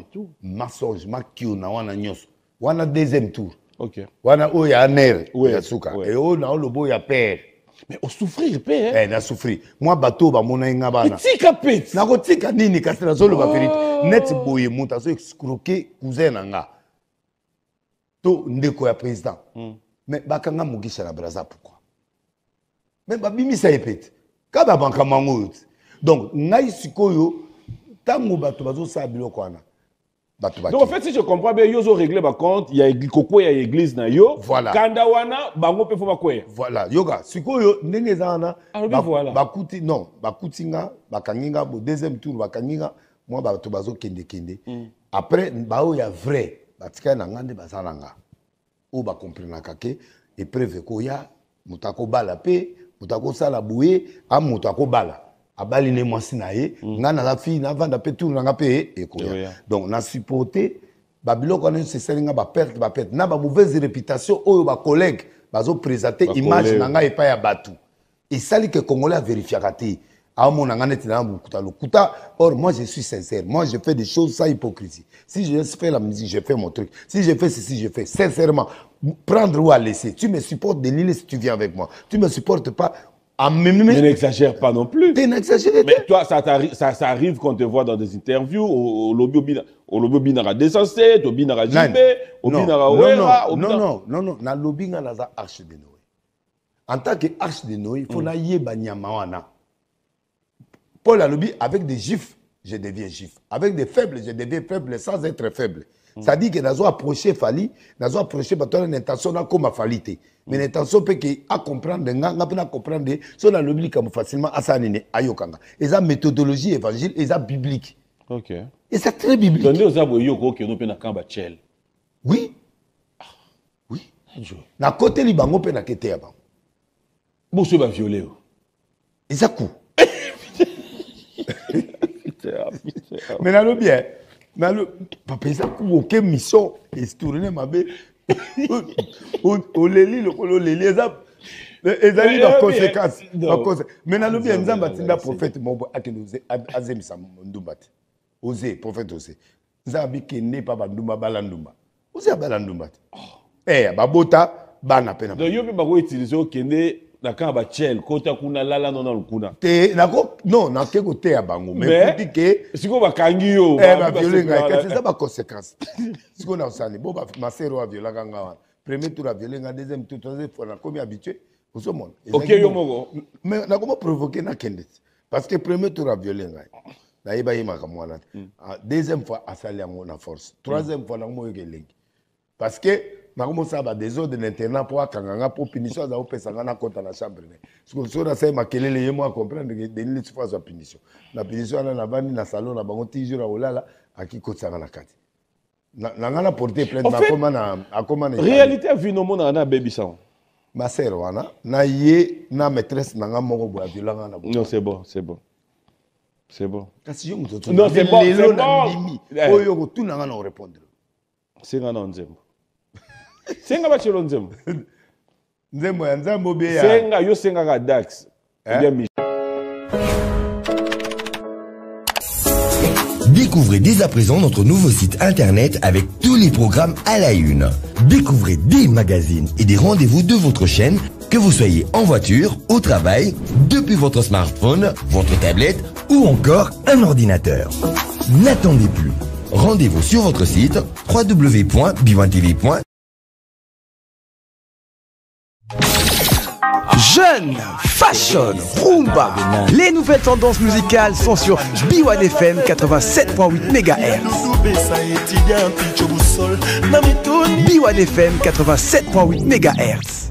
masonge na wana nyos wana deuxième tour ok wana o ya nere ya suka e o na o lobo ya père mais osouffrir mpe eh, nasouffrir mwa bato bamonai nga banatika mpe nakotika nini kasi nazoloba verite oh. neti boye moto azo escroke cousin na nga to ndeko ya président hmm. mais bakanga mokisha na braza pourkui mais babimisa ye pete kaka babankamango oyo te donc ngai sikoyo ntango bato bazosala biloko wana bato donc en fait si je comprends bien yo ozorégler bacompte ya kokweya ya église na yo voilà. kanda wana bango mpe fo bakweya voilà yoka sikoyo ndenge eza wana bakuti non bakuti nga bakangi nga bo deuxième tour bakangi nga mwa bato bazokendekende mm. après baoyo ya vrai batikali na nga nde baza na nga oyo bakomprenaka ke épreuve ekoya moto akobala mpe moto akosala boye a moto akobala abalini mwasi na ye mm. nga la fille navanda mpe tour nanga pe eh, ekoya donc na supporté, babilo ko nyonso esali nga ba perte na mauvaise réputation oyo bacollègue présenter image na e pa ya bato été que congolais avérifiaka a amona nga neti na lokuta lokuta or moi je suis sincère moi je fais des choses sans hypocrisie si je fais la musique je fais mon truc si je fais ceci je fais sincèrement prendre ou à laisser tu me supportes de l'île si tu viens avec moi tu me supportes pas Ah, mais n'exagère pas non plus. T'es inexagéré. Mais toi, ça, ça, ça arrive quand te voit dans des interviews, au, au lobby Obina, au lobby Binara Dessensé, au Binara Jibé, au Binara Ouera. Non, non, non, non, na lobby nga naza arche de Noé. En tant que arche de Noé, il faut la mm. yeba nyamawana. Paul a lobby avec des gifs, je deviens gif. Avec des faibles, je deviens faible sans être faible. C'est-à-dire mm. que nazo approché Fali, nazo approché bateau l'intention comme Fali. mais na intention mpe ke acomprendre nga nga mpe nacomprendre so nalobi likambo facilement asala nini ayokanga eza méthodologie évangile eza biblique okay. eza très biblique nde oza boyoka okende mpe na kamp bachel oui oui nakoteli bango mpe nakete ya bango boso baviole o eza ku mais nalobi e papa eza ku oke mission estourne mabe oleli lokola oleli eza ezali baconséquence me eh, nalobi ya nzambe atindi baprofete moko akende azemisa ndumba te oze profete oze nzambe abikende mpa bandumba bala ndumba oze abala ndumba te oh. eh, babota bana mpe na yo mpe bakoutilize okende na kanga batiele kota kuna lala nonano kuna te nako non nake koteya bango mepudi ke sikoyo bakangi yo eh, baviole ngai kasi eza baconséquence sikoyo naosani bo masere oyo aviolaka nga wana premier tour aviole nga deuxième tour troisième fois nakomi habitue ozomona oke yo moko mais nakoma provoke nakende parce que premier tour aviole ngai nayeba ye makambo wana te mm. ah, deuxième fois asali yango na force troisième mm. fois nango moyoka elengi parce que nakomosala badesordre na internat mpo akanga nga mpo punition aza kopesa nga nakɔta na chambre ne soki nasali makelele ye mo acomprendre ke denis litifo azwa punition na punition wana navandi na salon na bango ti jour ya kolala akikotisanga na kati nanga na porte plainte akoma na akoma na réalité avino omonaka na abebisango masere wana na ye na maîtresse nanga moko boya violanga na non c'est bon c'est bon c'est bon kasi yo moto lelo na ndimi eh. oyo kotunanga na korépondre senga na nzembo Découvrez dès à présent notre nouveau site internet avec tous les programmes à la une. Découvrez des magazines et des rendez-vous de votre chaîne, que vous soyez en voiture, au travail, depuis votre smartphone, votre tablette ou encore un ordinateur. N'attendez plus. Rendez-vous sur votre site wwwb Jeune, fashion, rumba, les nouvelles tendances musicales sont sur B1FM 87.8 MHz. B1FM 87.8 MHz.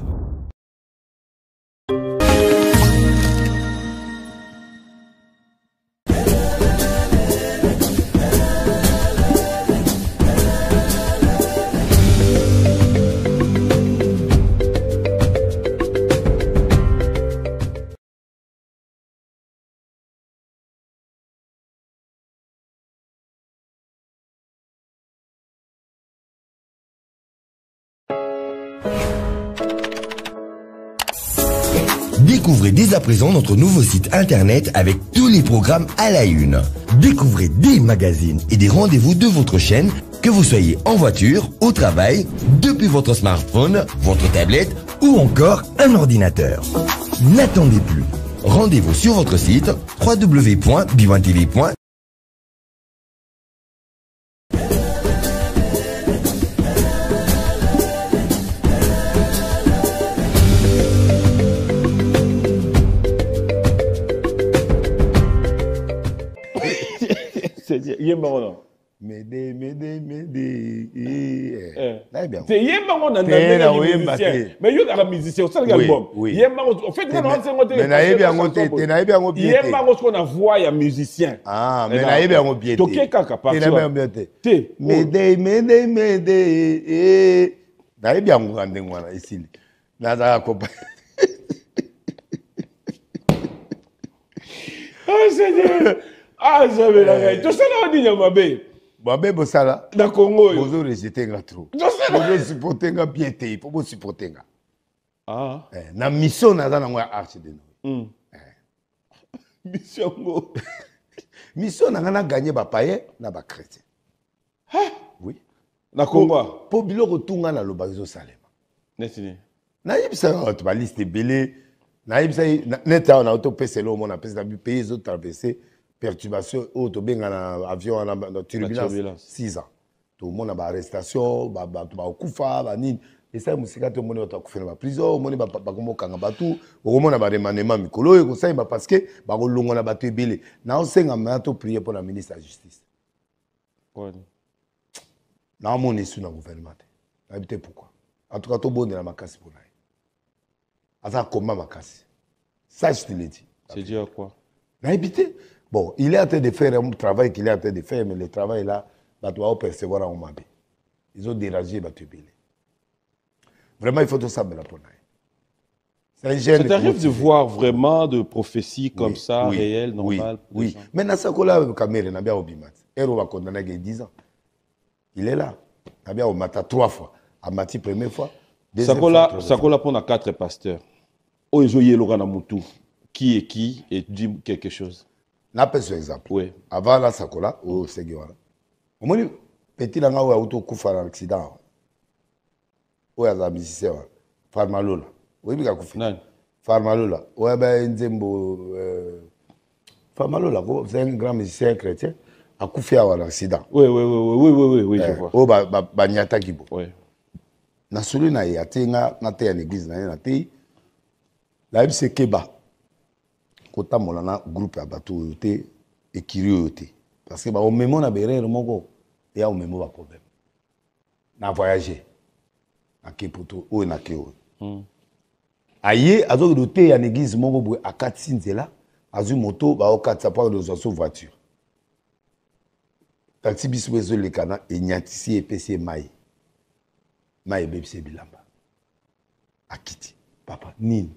à présent notre nouveau site internet avec tous les programmes à la une. Découvrez des magazines et des rendez-vous de votre chaîne, que vous soyez en voiture, au travail, depuis votre smartphone, votre tablette ou encore un ordinateur. N'attendez plus. Rendez-vous sur votre site www.biwantv.com yembango na mede mede mede eh, eh. eh. yemango nanaoyemba te mais yokaka musicien osalaki album yemango ofetnaansengo tenayebi yango te nayebi yango yemango soko na voix ya musicien mais nayebi yango bien tokekaka te mede mede mede nayebi yango ka ndenge wana esili nazalaka kopa Oh, Seigneur! azabelaka ah, ye eh. tosala wani ya mabe mabe bosala na kongo oyo bozoresete nga trop bozosuporte nga bien te po bosuporte nga ah. eh, na mission naza nango ya arche de noy hmm. eh. mission yango mission na nga naganye bapayen na bachrétien oui na kongo mpo biloko tunga naloba ezosalema netini nayebisaka bato baliste ebele nayebisaki neti awa na otopesa elomona apesa na bipays ezotraverse perturbation oyo tobenga na avion na, na turbulence 6 ans tomona baarrestation bato bakufa banini esali mosika te omoni bato bakufi na baprison omoni bakoma okanga bato okomona baremanema mikolo oyo ekosalemba parce ke bakolongwa na bato ebele naosengama ya toprie mpo na ministre ya justice naomona esu na gouvernement te nayebi te pourkui antuka tobondela makasi mpo na ye aza komba makasi sage te ledi nayebi te Bon, il est en train de faire un travail qu'il est en train de faire, mais le travail là, bah, tu vas percevoir en Omabe. Ils ont dérangé Batubile. Vraiment, il faut tout ça, mais la ça t'arrive de voir vraiment de prophéties comme oui, ça, oui, réelles, normales Oui, oui. Maintenant, ça, qu'on a avec Kamere, on a bien obimat. Héros va condamner 10 ans. Il est là. On a trois fois. A la première fois. Sakola, Sakola a quatre pasteurs. Oizo Yelora Namutu. Qui est qui et dit quelque chose. napesa exemple oui. avant alasakola oyo osenge wana omoni peti na ngai oyo auti okufa na accident oyo azala musicien wana farmalola oyebi kakufi farmalola oyo abaye nzembo euh, farmalola c'est un grand musicien chrétien akufi awa na accident eh, oyo banyataki bo nasoli na ye ateyi nga nateya na église na ye nateyi nayebi se keba kotambola na groupe ya bato oyo te ekiri oyo te parce que baomemo na berere moko eya omemo baproblème na voyage nake poto oyo nake oyo mm. aye azoki doteya na église moko boye akatisi nzela azwi moto baokatisa mpo adozwa so voiture taxi biso mpo ezoleka na enyatisi epesi ye mai mai ebebisi bilamba akiti papa nini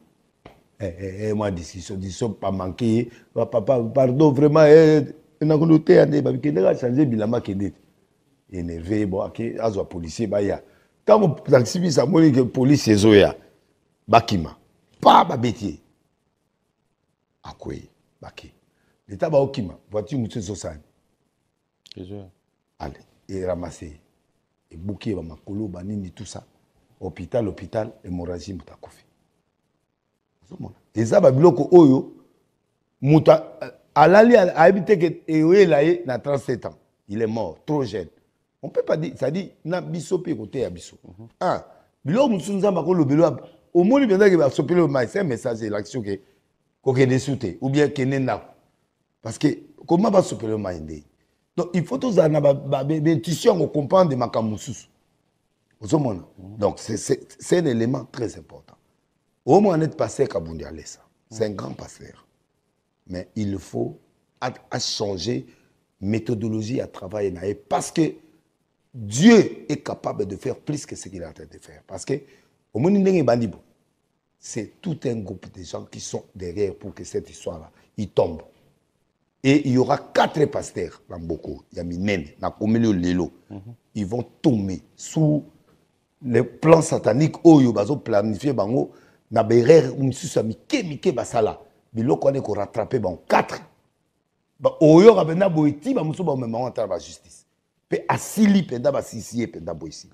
eh, eh, eh, mwa discussion discussion pa manke ye papa pardon vraiment eh, nakolo teya nde babike ndenge achange bilamba akende te énerve bon ake azwa policier baya ntango taxi bis amoni ke polise ezoya bakima pa babeti ye akwei bake leta baokima voiture mosusu ezosani ale eramase ye ebuki ye bamakolo banini tusa hôpital hôpital hémorragie moto akufi les eza babiloko oyo muta alali ayebi te ke eyela ye na 37 ans il est mort trop jeune on peut pas dire c'est-à-dire na biso mpe koteya biso un mhm. ah, biloko mosusu nzambe akolobela omoni mpenza ke basopeli oyo mai c'est un message élection ke kokende su te ou bien kende ndako parce que koma basopeli oyo mai nde donc il faut tozala na baintuition ya kocomprendre makambo mosusu ozomona mhm. donc c'est c'est un élément très important moins, c'est un grand pasteur. Mais il faut à, changer méthodologie à travailler parce que Dieu est capable de faire plus que ce qu'il est en train de faire. Parce que au c'est tout un groupe de gens qui sont derrière pour que cette histoire-là, il tombe. Et il y aura quatre pasteurs dans Boko, Yaminene, Nakomelo, Lelo. Ils vont tomber sous le plan satanique où ils ont planifié na berere misusu ya mike mike basala biloko ko rattraper bango 4 ba oyo kapenda boye ti bamosusu bamema ngo ntala justice pe asili penda ba ye penda boye esili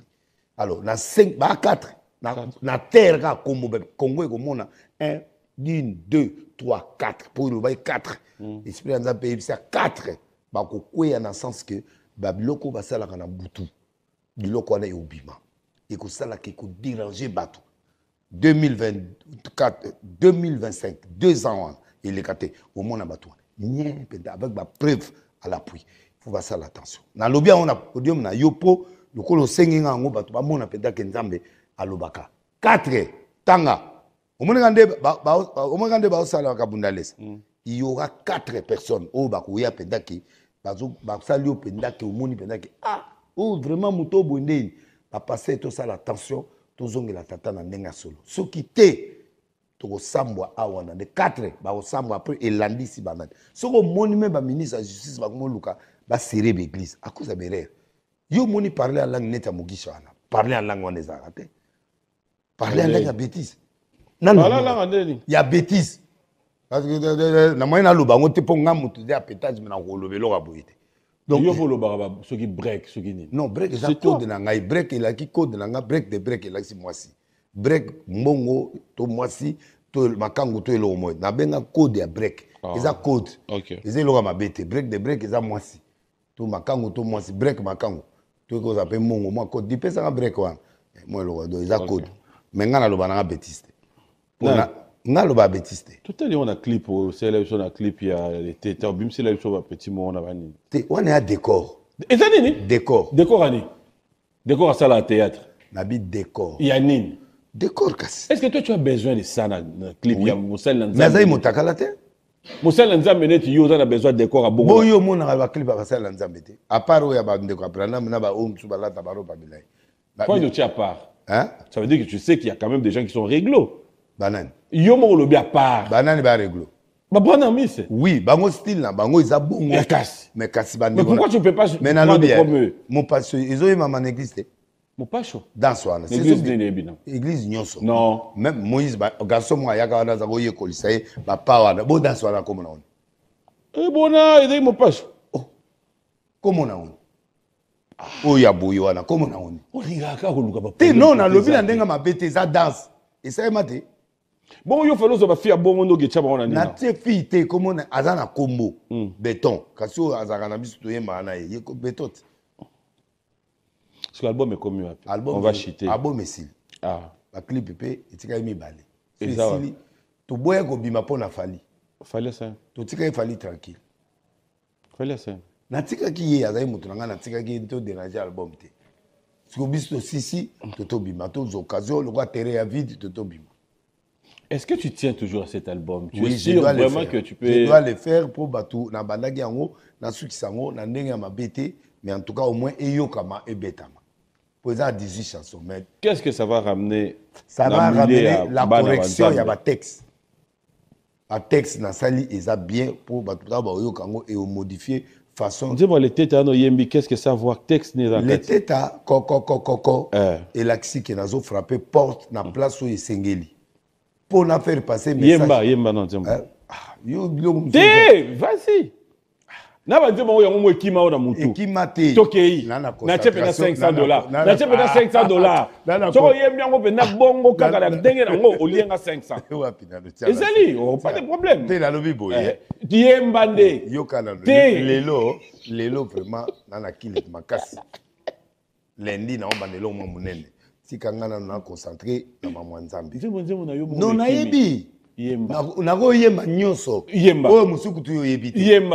alors na 5 ba 4 na, na terre kaka kombo congo ekomona 1 1 2 3 4 pour iloba ba 4 esprit ya nzambe ça 4 ba ko bakokweya na sens que ba babiloko basala kana butu biloko wana eobima ekosalaka ekodérange bato 2024, 2025, deux ans, il est gâté. Au monde, avec ma preuve à l'appui. Il faut passer l'attention. Dans le on a podium, na yopo, le colo senginga, on va tout le monde a kenzambe à l'obaka. Quatre, tanga. Au Kabundales. Hmm. il y aura quatre personnes au Bakouya Pendaki, Baksalio Pendaki, au Mouni Pendaki. Ah, oh, vraiment, Mouto Bouné, a passer tout ça l'attention. tozongela tata na ndenge ya solo soki te tokosambwa awa na de 4 bakosambwa apres elandi si bandati soki omoni me baministre ya justice bakomoluka basere baeglise à cause ya berere ye omoni parle ya langue neti ya mokisha wana parle ya langue wana ezalaka te parle ya langue ya bétise ya bétise na moyeni naloba yango te mpo nga motu te apetage me nakoloba eloko ya boye te donc yo volo baraba soki break soki nini non break eza code na ngai eh, break elaki code na nga break de break elakisi mwasi break mbongo to mwasi to makangu to eloko moye nabenga code ya break ah. eza code okay. eza eloko ya mabe te break de break eza mwasi to makangu to mwasi break makangu tokozala mpe mbongo mwa code dipesanga break wana eh, mwa eloko eza code okay. me ngai naloba nanga bétise te nga aloba abetisi te totali yango na clip osalela biso na clip ya tete obimisela biso bapeti moko na banini te wana ya décor eza nini décor décor ani décor asala ya théâtre nabi décor ya nini décor kasi est ce que toi tu as besoin de ça na, na clip oui. ya mosali na nzambe nazali motakala te mosali na nzambe neti yo oza na besoin décor abongo boyo omonaka baclip ya basali na nzambe te a part oyo ya bandeko abraham na baoyo mosusu balata baroba bilai point de tie à part hein? ça veut dire que tu sais qu'il y a quand même des gens qui sont réglo banane yo moko olobi apart banani bareglo babwana mise oui bango style na bango eza bongo kasi mais kasi bandepourquoi tu peux pas mais nalobi mopaso ezoyemama na église te mopaso danse wana église nyonso non même moïse garçon moko ayaka wana aza koyekolisa ye bapa wana bo danse wana komona wana ebona ezali mopaso komona wana oyo ya boye wana komona wana olingaka koluka te non nalobi na ndenge mabe te eza danse esayema te bongo yo fele ozwa bafi ya bongo nde ogetia bango na nini na tie fille te ekomona aza na kombo hmm. beton kasi oyo azalaka na biso toyembaka na ye ye beton te soki album ekomi wapi on va chiter album esili ah. baclip mpe etikali mibale esili toboya kobima mpona fali fali asa totikaki fali tranquille fali asa natikaki ye azali moto na ngai natikaki ye toderange album te siko biso tosisi totobima tozwa occasion lokwa terrain ya vide totobima Est-ce que tu tiens toujours à cet album tu Oui, es sûr je dois vraiment le faire. que tu peux. Je dois le faire pour Batou, na bandaki yango, na suki sango, na ndenge ya mabete, mais en tout cas au moins eyokama ebetama. Présent 18 chansons. Mais Qu'est-ce que ça va ramener ça va ramener la correction ya ba texte. Ba texte na sali eza bien pour Batou ba oyokango et au modifier façon. Dis-moi les têtes no yembi, qu'est-ce que ça voit texte ni Les têtes koko koko koko et l'axi qui zo frappé porte na mm. place où il sengeli. mpona faire passer message yemba na nzembo euh, ah, yo biloko mosusu te vas-y na banzembo yango yango mo ekima oyo na motu ekima te tokei natie mpena 500 dollar natie mpena 500 dollar soko oyembi yango mpena bongo kaka na ndenge nango olienga 500 ezali oh, pas de problème te nalobi boye eh, yemba nde eh, yokana lelo lelo vraiment nana kilet makasi lendi naomba lelo mwa monene tika ngai nano naconcentre na mamwa nzambenon nayebi nakoyemba nyonso oyo mosukutu oyoyebi te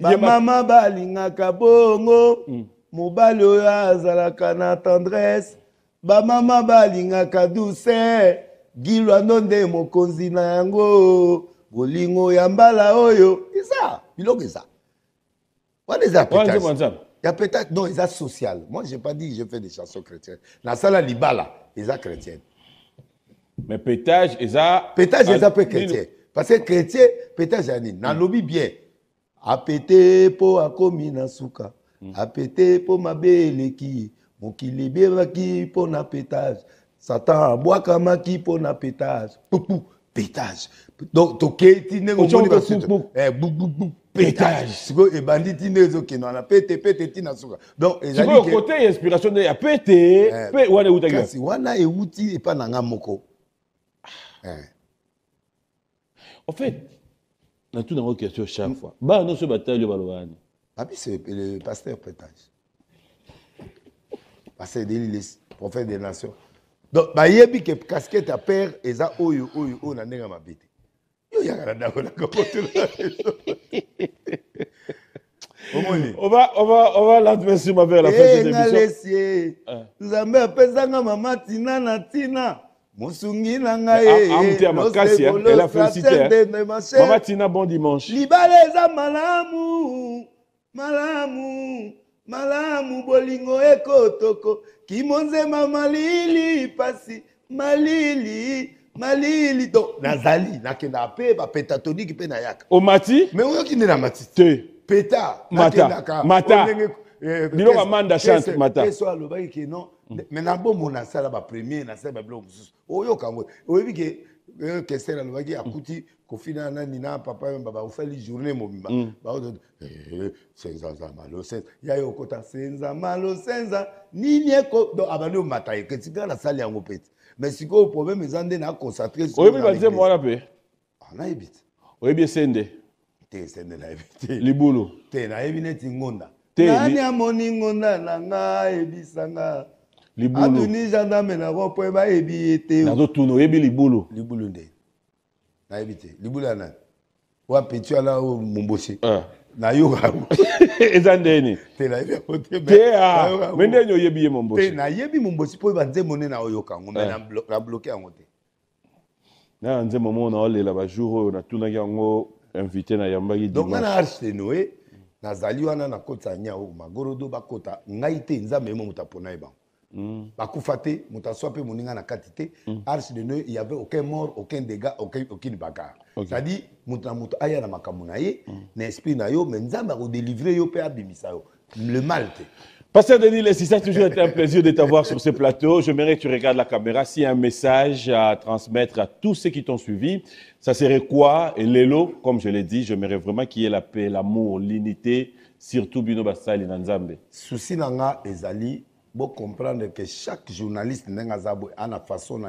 bamama balingaka bongo hmm. mobali oyo azalaka na tendresse bamama balingaka douceur gilwando nde mokonzi na yango bolingo ya mbala oyo eza biloko eza wana eza Il y a peut-être, non, ils social. Moi, je n'ai pas dit que je fais des chansons chrétiennes. Dans la salle Libala, ils ont chrétienne. Mais peut-être, ils ont. Peut-être, ils ont chrétien. Parce que chrétien, peut-être, j'ai dit, dans hmm. lobby bien. A pété pour akomi dans souka. Hmm. A pété pour ma belle qui. Mon qui qui pour na pétage. Satan, bois comme qui pour na pétage. pou, pétage. Donc, tu es. Tu n'es pétage sikoyo ebandi ntina ezokende wana pete pete ntina suka donc ezalikote ya inspiration ya pete mpe eh. wana eutakasi wana euti epa na nga moko en eh. fait natuna yango question chaque hmm. fois bana nyonso batali yo baloba wani babise le pasteur pétage pasteur deli le prophète des nations donc bayebi ke casquette ya père eza oyo oyo oyo na ndenge ya mabe te yo oyaka na ndako na kopotola omoni obalantime nsima vers la finalesi nzambe apesanga mama tina na ntina mosungi na ngaimama tina bon dimanche libala eza malamu malamu malamu bolingo ekotoko kimonzema malili pasi malili nalili donc nazali nakendaka mpe bapetatonique mpe nayaka omati me oyoki nde na mati te peta nakendaka eh, biloko ya manda chante mataso alobaki ke non me mm. nabomona asala bapremier nasala babiloko mosusu oyoka yango oyebi ke eh, kester alobaki mm. akuti kofina nani na papa baba osali journée mobimba mm. eh, senza malo senza ya yo okota senza malo senza nini eko abandi omata eke tika nasali yango peti mais sikoyo problème eza nde naconcentre oyebi banze mwana mpe ah, nayebi te oyebi esende te esende nayebi te libulu te nayebi neti ngonda nani amoni ngonda nanga yebisanga atuni gendarme nango mpo ye bayebi ye te nazotuna oyebi libulu libulu nde nayebi te libulu ya nani oyo apeti ala mombosi ah. nayoka eza ndeni me ah, ndeni oyebi ye mombosi nayebi mombosi mpo oyo banzembo nde naoyoka yango me eh. nabloke yango te na na nzembo moko naolela bajour oyo natunaki yango invité nayambaki donc nana arsenoe nazali wana nakotisa nyao magorodo bakota ngai te nzambe ye momoto apona ye bango Mm. Bakufate, moninga na mm. Ars de il y avait aucun mort aucun dégât aucun aucune bagarre c'est-à-dire moto aya na mm. na yo mais nzambe délivré yo le mal Pasteur Denis Lessi, ça a toujours été un plaisir de t'avoir sur ce plateau. J'aimerais que tu regardes la caméra. S'il y a un message à transmettre à tous ceux qui t'ont suivi, ça serait quoi Et l'élo, comme je l'ai dit, j'aimerais vraiment qu'il y ait la paix, l'amour, l'unité, surtout Bino Bassali Nanzambe. Souci nanga ezali comprendre que chaque journaliste a la façon de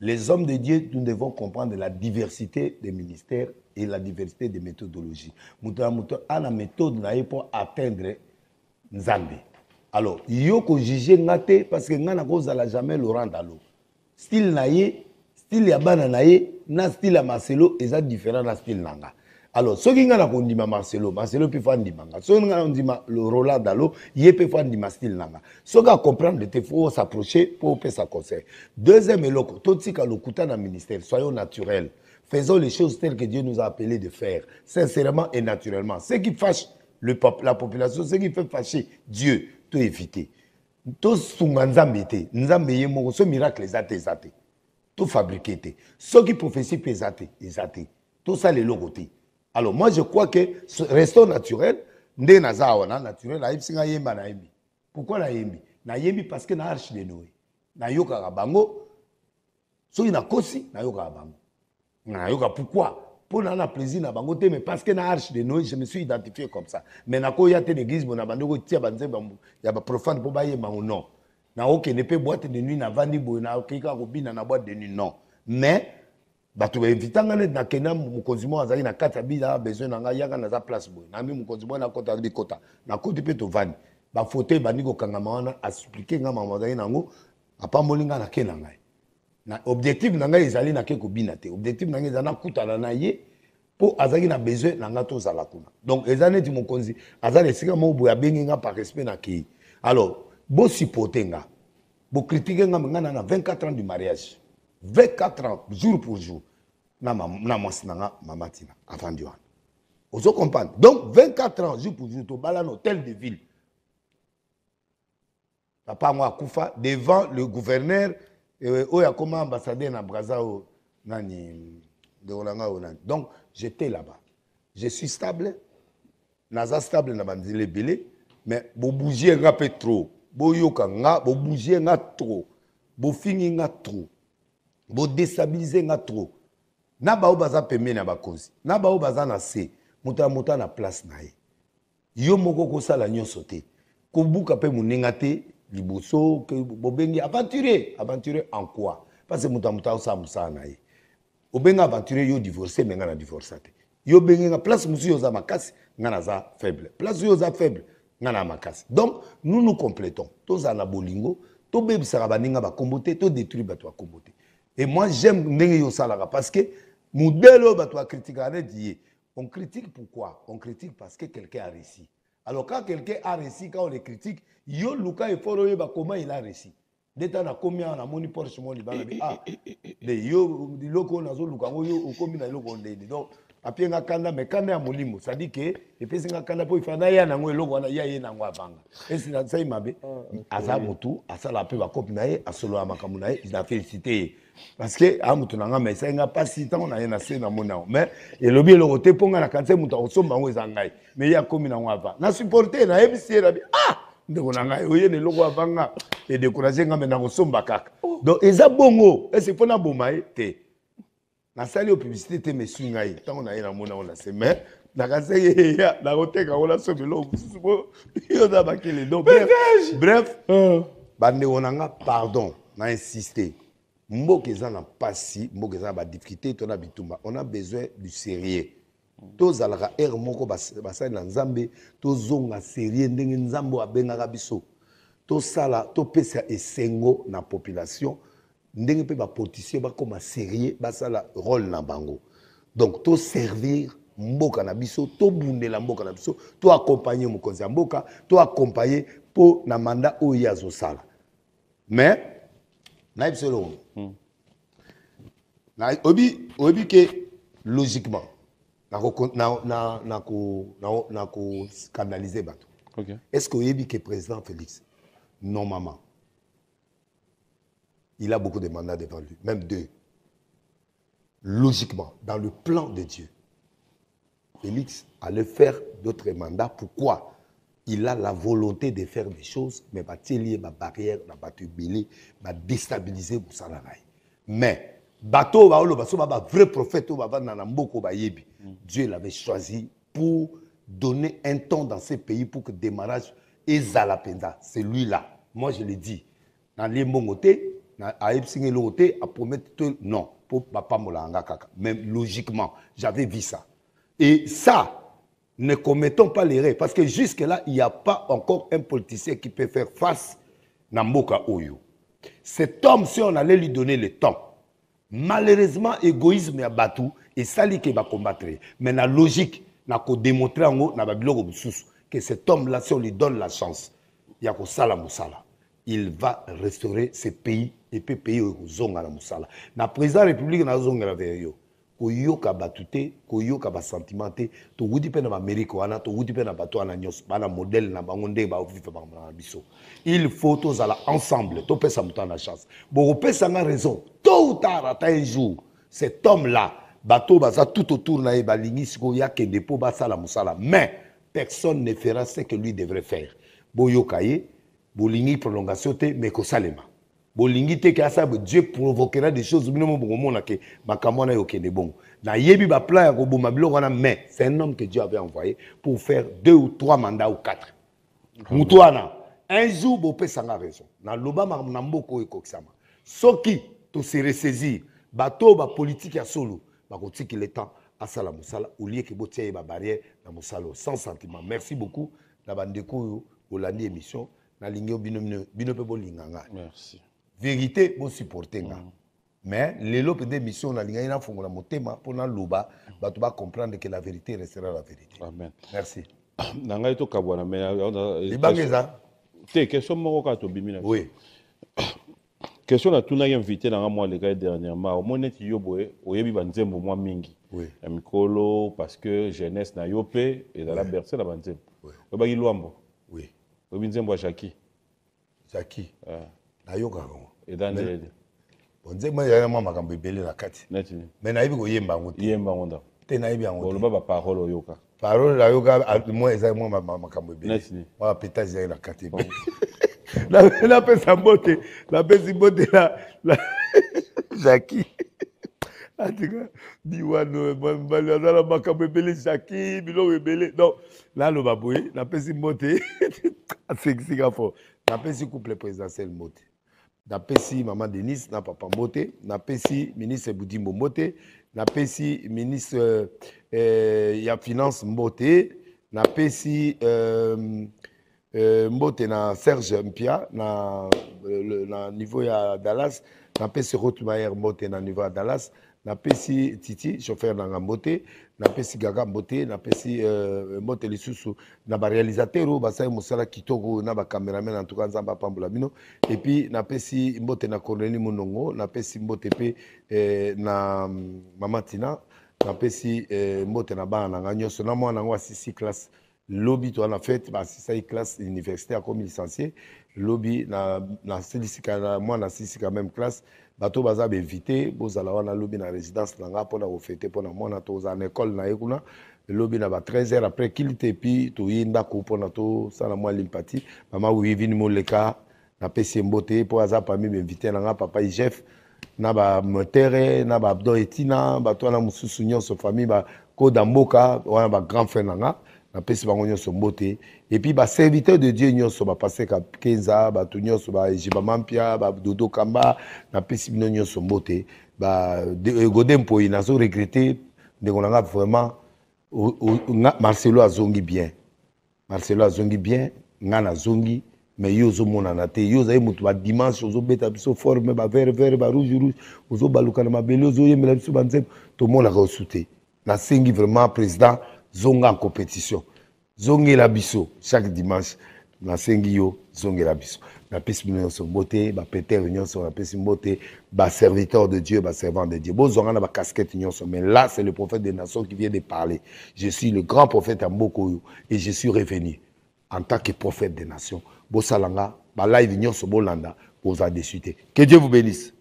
Les hommes de Dieu, nous devons comprendre la diversité des ministères et la diversité des méthodologies. Nous avons une méthode pour atteindre Nzambe. Alors, faut juger ngate parce que ngana n'avons jamais Laurent Dallo. Style naye, style ya bana naye, na style ya Marcelo est différent na style nanga alors ce la ngai nakondima marcelo marcelo mpe Ce qui nga soki ngai le roland dalo ye faire fo mastil style Ceux qui comprennent, il faut s'approcher pour faire sa conseil deuxième tout eloko totika dans le ministère soyons naturels. faisons les choses telles que dieu nous a appelé de faire sincèrement et naturellement ce qui fâche la population ce qui fait fâcher dieu Tout éviter. Tout ce qui est moko so miracle eza te miracle Tout Tout ce qui prophétie mpe eza c'est eza Tout ça, c'est alors moi je crois que restons naturel nde naza awa na naturel ayebisi nga yemba nayembi pourkui nayembi nayembi parce que na arche de noé nayokaka bango soki nakosi nayokaka bango nayoka pourkui mpona na plaisir na bango te mais parce que na arche de noé je me suis identifié comme ça mais nakoya te l'église bo na bandi kotia banzembe ya baprofane mpo bayembango non nakokende mpe boite de nuit navandi boye nakoki kaka kobina na boite de nuit non mais bato bainvitanga neti nakenda mokonzi moko azalaki na kati ya bila besoin na ngai yanga naza place boye nami mokonzi moko nakota bikota nakoti mpe tovandi bafoto ebandi kokangama wana asplike nga mama azalaki nango apamboli nga nake na ngai na objectif na ngai ezali nake kobina te objectif na ngai ezali nakutana na ye mpo azalaki na besoin na nga tozala kuna donc eza neti mokonzi aza na esika moko boye abengi nga par respect nakei alors bosupporte nga bokritike nga nga na na 24 ans du mariage 24 ans jour pour jour na mwasi na nga mama ntina avandi wana ozo comprendre donc 24 ans jour pour jour tobala na hôtel de ville papa yango akufa devant le gouverneur eh, oyo akoma ambassadeur na braza oyo nani ndeko na nga oyo nani donc j'étais là-bas je suis stable naza stable na banzela ebele mais bobougie nga mpe trop boyoka nga bobougie nga trop bofingi nga trop bodestabilize nga trop na baoyo baza pembeni ya bakonzi na baoyo baza na se moto ya moto na place na ye yo moko kosala nyonso te kobuka mpe moninga te liboso bobengi aventure aventure en quoi parce moto ya moto akosala mosala na ye obenga aventure yo divorce me nga na divorce te yo benge nga place mosusu yo oza makasi nga naza faible place oyo oza faible nga na makasi donc nous nous complétons tozala na bolingo tobebisaka baninga bakombo te todétruire bato bakombo te Et moi, j'aime Nengeyo Salara parce que Moudelo Batoua critique On critique pourquoi On critique parce que quelqu'un a réussi. Alors, quand quelqu'un a réussi, quand on le critique, Yo Luka bah, comment il a réussi combien a ah, Yo, apie nga kanda me kanda ya molimo sadi ke epesi nga kanda mpo ifa naya nango eloko wana ya ye nango avanga esi nasai mabe ah, aza motu asala mpe bakope na ye asolola makambo na ye na félicité ye parce que aa ah, motu na nga me esali nga mpasi ntango na ye na se na moni yango mais elobi eloko te mpo ngai nakanisa motu akosomba yango eza ngai me ye akomi nango ava na supporte nayebisi ye nabi ah ndeko na ngai oye na eloko avanga edécourage nga me nakosomba kaka oh. donc eza bongo ese mpo naboma ye te nasali yo publicité te mesui ngai ntango na ye namona ngo na se mais nakasenge eya nakoteka ngo nasomi eloko mosusu po yo za bakele donc bref ah. bandeko na nga pardon na insiste mboka eza na mpasi mboka eza na badifficulté to na bitumba on a besoin du sérieux tozalaka ere moko basali na nzambe tozonga sérieux ndenge nzambe oyo abengaka biso tosala topesa esengo na population ndenge ne série, pas sérieux basala rôle na bango donc servir, mboka na biso tobundela mboka na biso accompagner mokonzi ya mboka accompagner mpo na manda oyo ye azosala mais nayebi so obi obi ke logiquement nakokandalize bato est ce que oyebi ke président félix normalement il a beaucoup de mandats devant lui, même deux. Logiquement, dans le plan de Dieu, Félix allait faire d'autres mandats. Pourquoi Il a la volonté de faire des choses, mais va lier ma barrière, il a va déstabiliser salarié. Mais, bateau, va Baba, vrai prophète, Dieu l'avait choisi pour donner un temps dans ce pays pour que le démarrage la penda. C'est lui-là. Moi, je le dis. Dans les mongotés, à ngai a a non pour papa Molanga kaka mais logiquement j'avais vu ça et ça ne commettons pas l'erreur parce que jusque là il n'y a pas encore un politicien qui peut faire face à mboka oyo cet homme si on allait lui donner le temps malheureusement égoïsme battu. et qui va combattre. mais la logique na en logique, na babiloko que cet homme là si on lui donne la chance il va restaurer ce pays epe peye oyo kozonga na musala. na président ya république nazongela vere yo koyoka bato te koyoka basentiment te towuti pe na baamerika wana towuti pe na bato ana nyos. bana modèle na bango ndenge bavifa bamana na biso il faut tozala ensemble topesa muta na chance bokopesanga raison tôt ou tard à un jour cet homme là bato baza tout autour na ye balingi sikoyo yakende mpo basala musala. mais personne ne fera ce que lui devrait faire boyoka bo bolingi prolongation te ko kosalema bolingi te ke asala dieu provoquera des choses bino mo bokomona ke makambo wana yokende bongo ba plan ya koboma biloko wana mais c'est un homme que dieu avait envoyé pour faire deux ou trois mandats ou quatre moto wana un jour bopesanga raison naloba na mboko oyo ekokisama soki tose ressaisir bato oyo bapolitike ya solo le temps asala mosala olie ke botia ye babarrière na mosala oyo sans sentiment merci beaucoup na bandeko oyo olandi émission nalingi bino mpe bolinganga merci vérité bosupporte nga mm. mais lelo mpenza émission nalingai nafongola motema mpo naloba bato bacomprendre que la vérité restera la vérité amen merci na ngai tokabwana euh, euh, libanga eza te question moko kaka tobimi na oui question natunaki invité nanga mwa leka ye dernièrement omoi neti yo boye oyebi banzembo mwa mingi ya mikolo parce que jeunesse na yo mpe ezala berce na banzembo oyebaki lwambo oyebi nzembo ya jaki jaki ah. nayokaka ngo eza ndeyeli bon nzembo ezalaki mwa makambo ebele na kati me nayebi koyemba yango teyemba yango ndako te nayebi yango oloba baparole oyoka parole nayoka mwa eza mwa makambo ebele mwa bapeta ezalaki na kati ebele napesa mbote napesi mbote na jaki atika biwano mobali aza na makambo ebele jaki biloko ebele don naloba boye napesi mbote asekisika fo napesi couple présidentiel mbote napesi mama denise na papa mbote napesi ministre budimbo mbote napesi ministre eh, ya finance mbote napesi eh, eh, mbote na serge mpia na, euh, na niveau ya dallas napesi rotmayer mbote na niveau ya dallas napesi titi chauffeur nanga mbote napesi gaga mbote napesi euh, mote lisusu na barealisateur oyo basali mosala kitoko na bacameraman en tout cas nzambe apambola bino epuis napesi mbote na corneli monongo napesi mbote mpe eh, na mm, mama tina napesi eh, mbote na bana na nga nyonso na mwana yango asisi classe lobi to wana fete basisaki classe université akomi licencié lobi nasilisi na, na, na mwana asisika même classe bato baza bainvité bozala wana lobi na résidence na nga mpona kofete mpona mwana toza na ekole na ye kuna elobi na ba 13 heures après kili te epi toyei ndako mpona tosala mwa limpati mama wivini moleka napesi ye mbote mpo aza parmi bainvité na nga papa igef na bamotere na baabdon etina bato wana mosusu nyonso famille bakoda mboka wana bagrand frère na nga ba napesi bango nyonso mbote epuis baserviteur de dieu nyonso bapaster kakenza bato nyonso baegibamanpia badodo kamba napesi bino nyonso mbote eh, gode mpoi nazo regrete ndeko nanga vraiment marcelo azongi bien marcelo azongi bien nga nazongi mais yo ozomonana te yo ozali moto badimanche ozobeta biso forme bavere vere barouge rouge ozobaluka na mabele ozoyembela biso banzembo tomonaka osu te nasengi vraiment président zonga en compétition zongela biso chaque dimanche nasengi yo zongela biso napesi bino nyonso mbote bapetere pisse napesi mbote serviteur de dieu baservant de dieu zonga na bacaskete nyonso mais là c'est le prophète des nations qui vient de parler je suis le grand prophète ya et je suis revenu en tant que prophète des nations bosalanga balive nyonso bolanda boza déçu te que dieu vous bénisse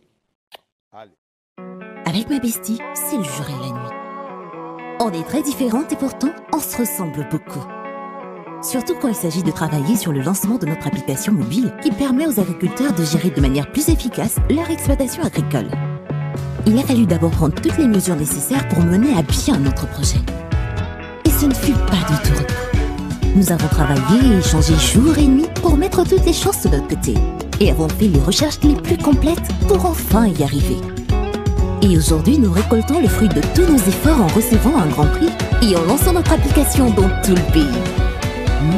Allez. avec ma bestie c'est le jour et la nuit on est très différentes et pourtant, on se ressemble beaucoup. Surtout quand il s'agit de travailler sur le lancement de notre application mobile qui permet aux agriculteurs de gérer de manière plus efficace leur exploitation agricole. Il a fallu d'abord prendre toutes les mesures nécessaires pour mener à bien notre projet. Et ce ne fut pas du tout Nous avons travaillé et échangé jour et nuit pour mettre toutes les chances de notre côté et avons fait les recherches les plus complètes pour enfin y arriver. Et aujourd'hui, nous récoltons le fruit de tous nos efforts en recevant un grand prix et en lançant notre application dans tout le pays.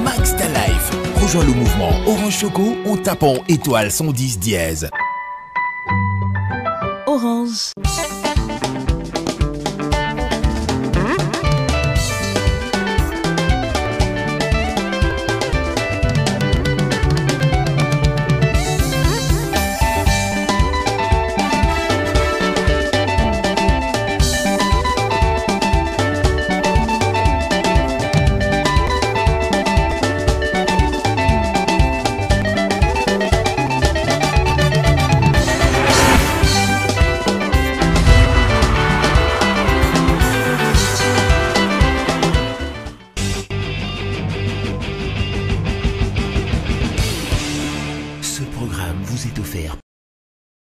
Max Ta Life. Rejoins le mouvement Orange Choco au tapant étoile 110 dièse. Orange.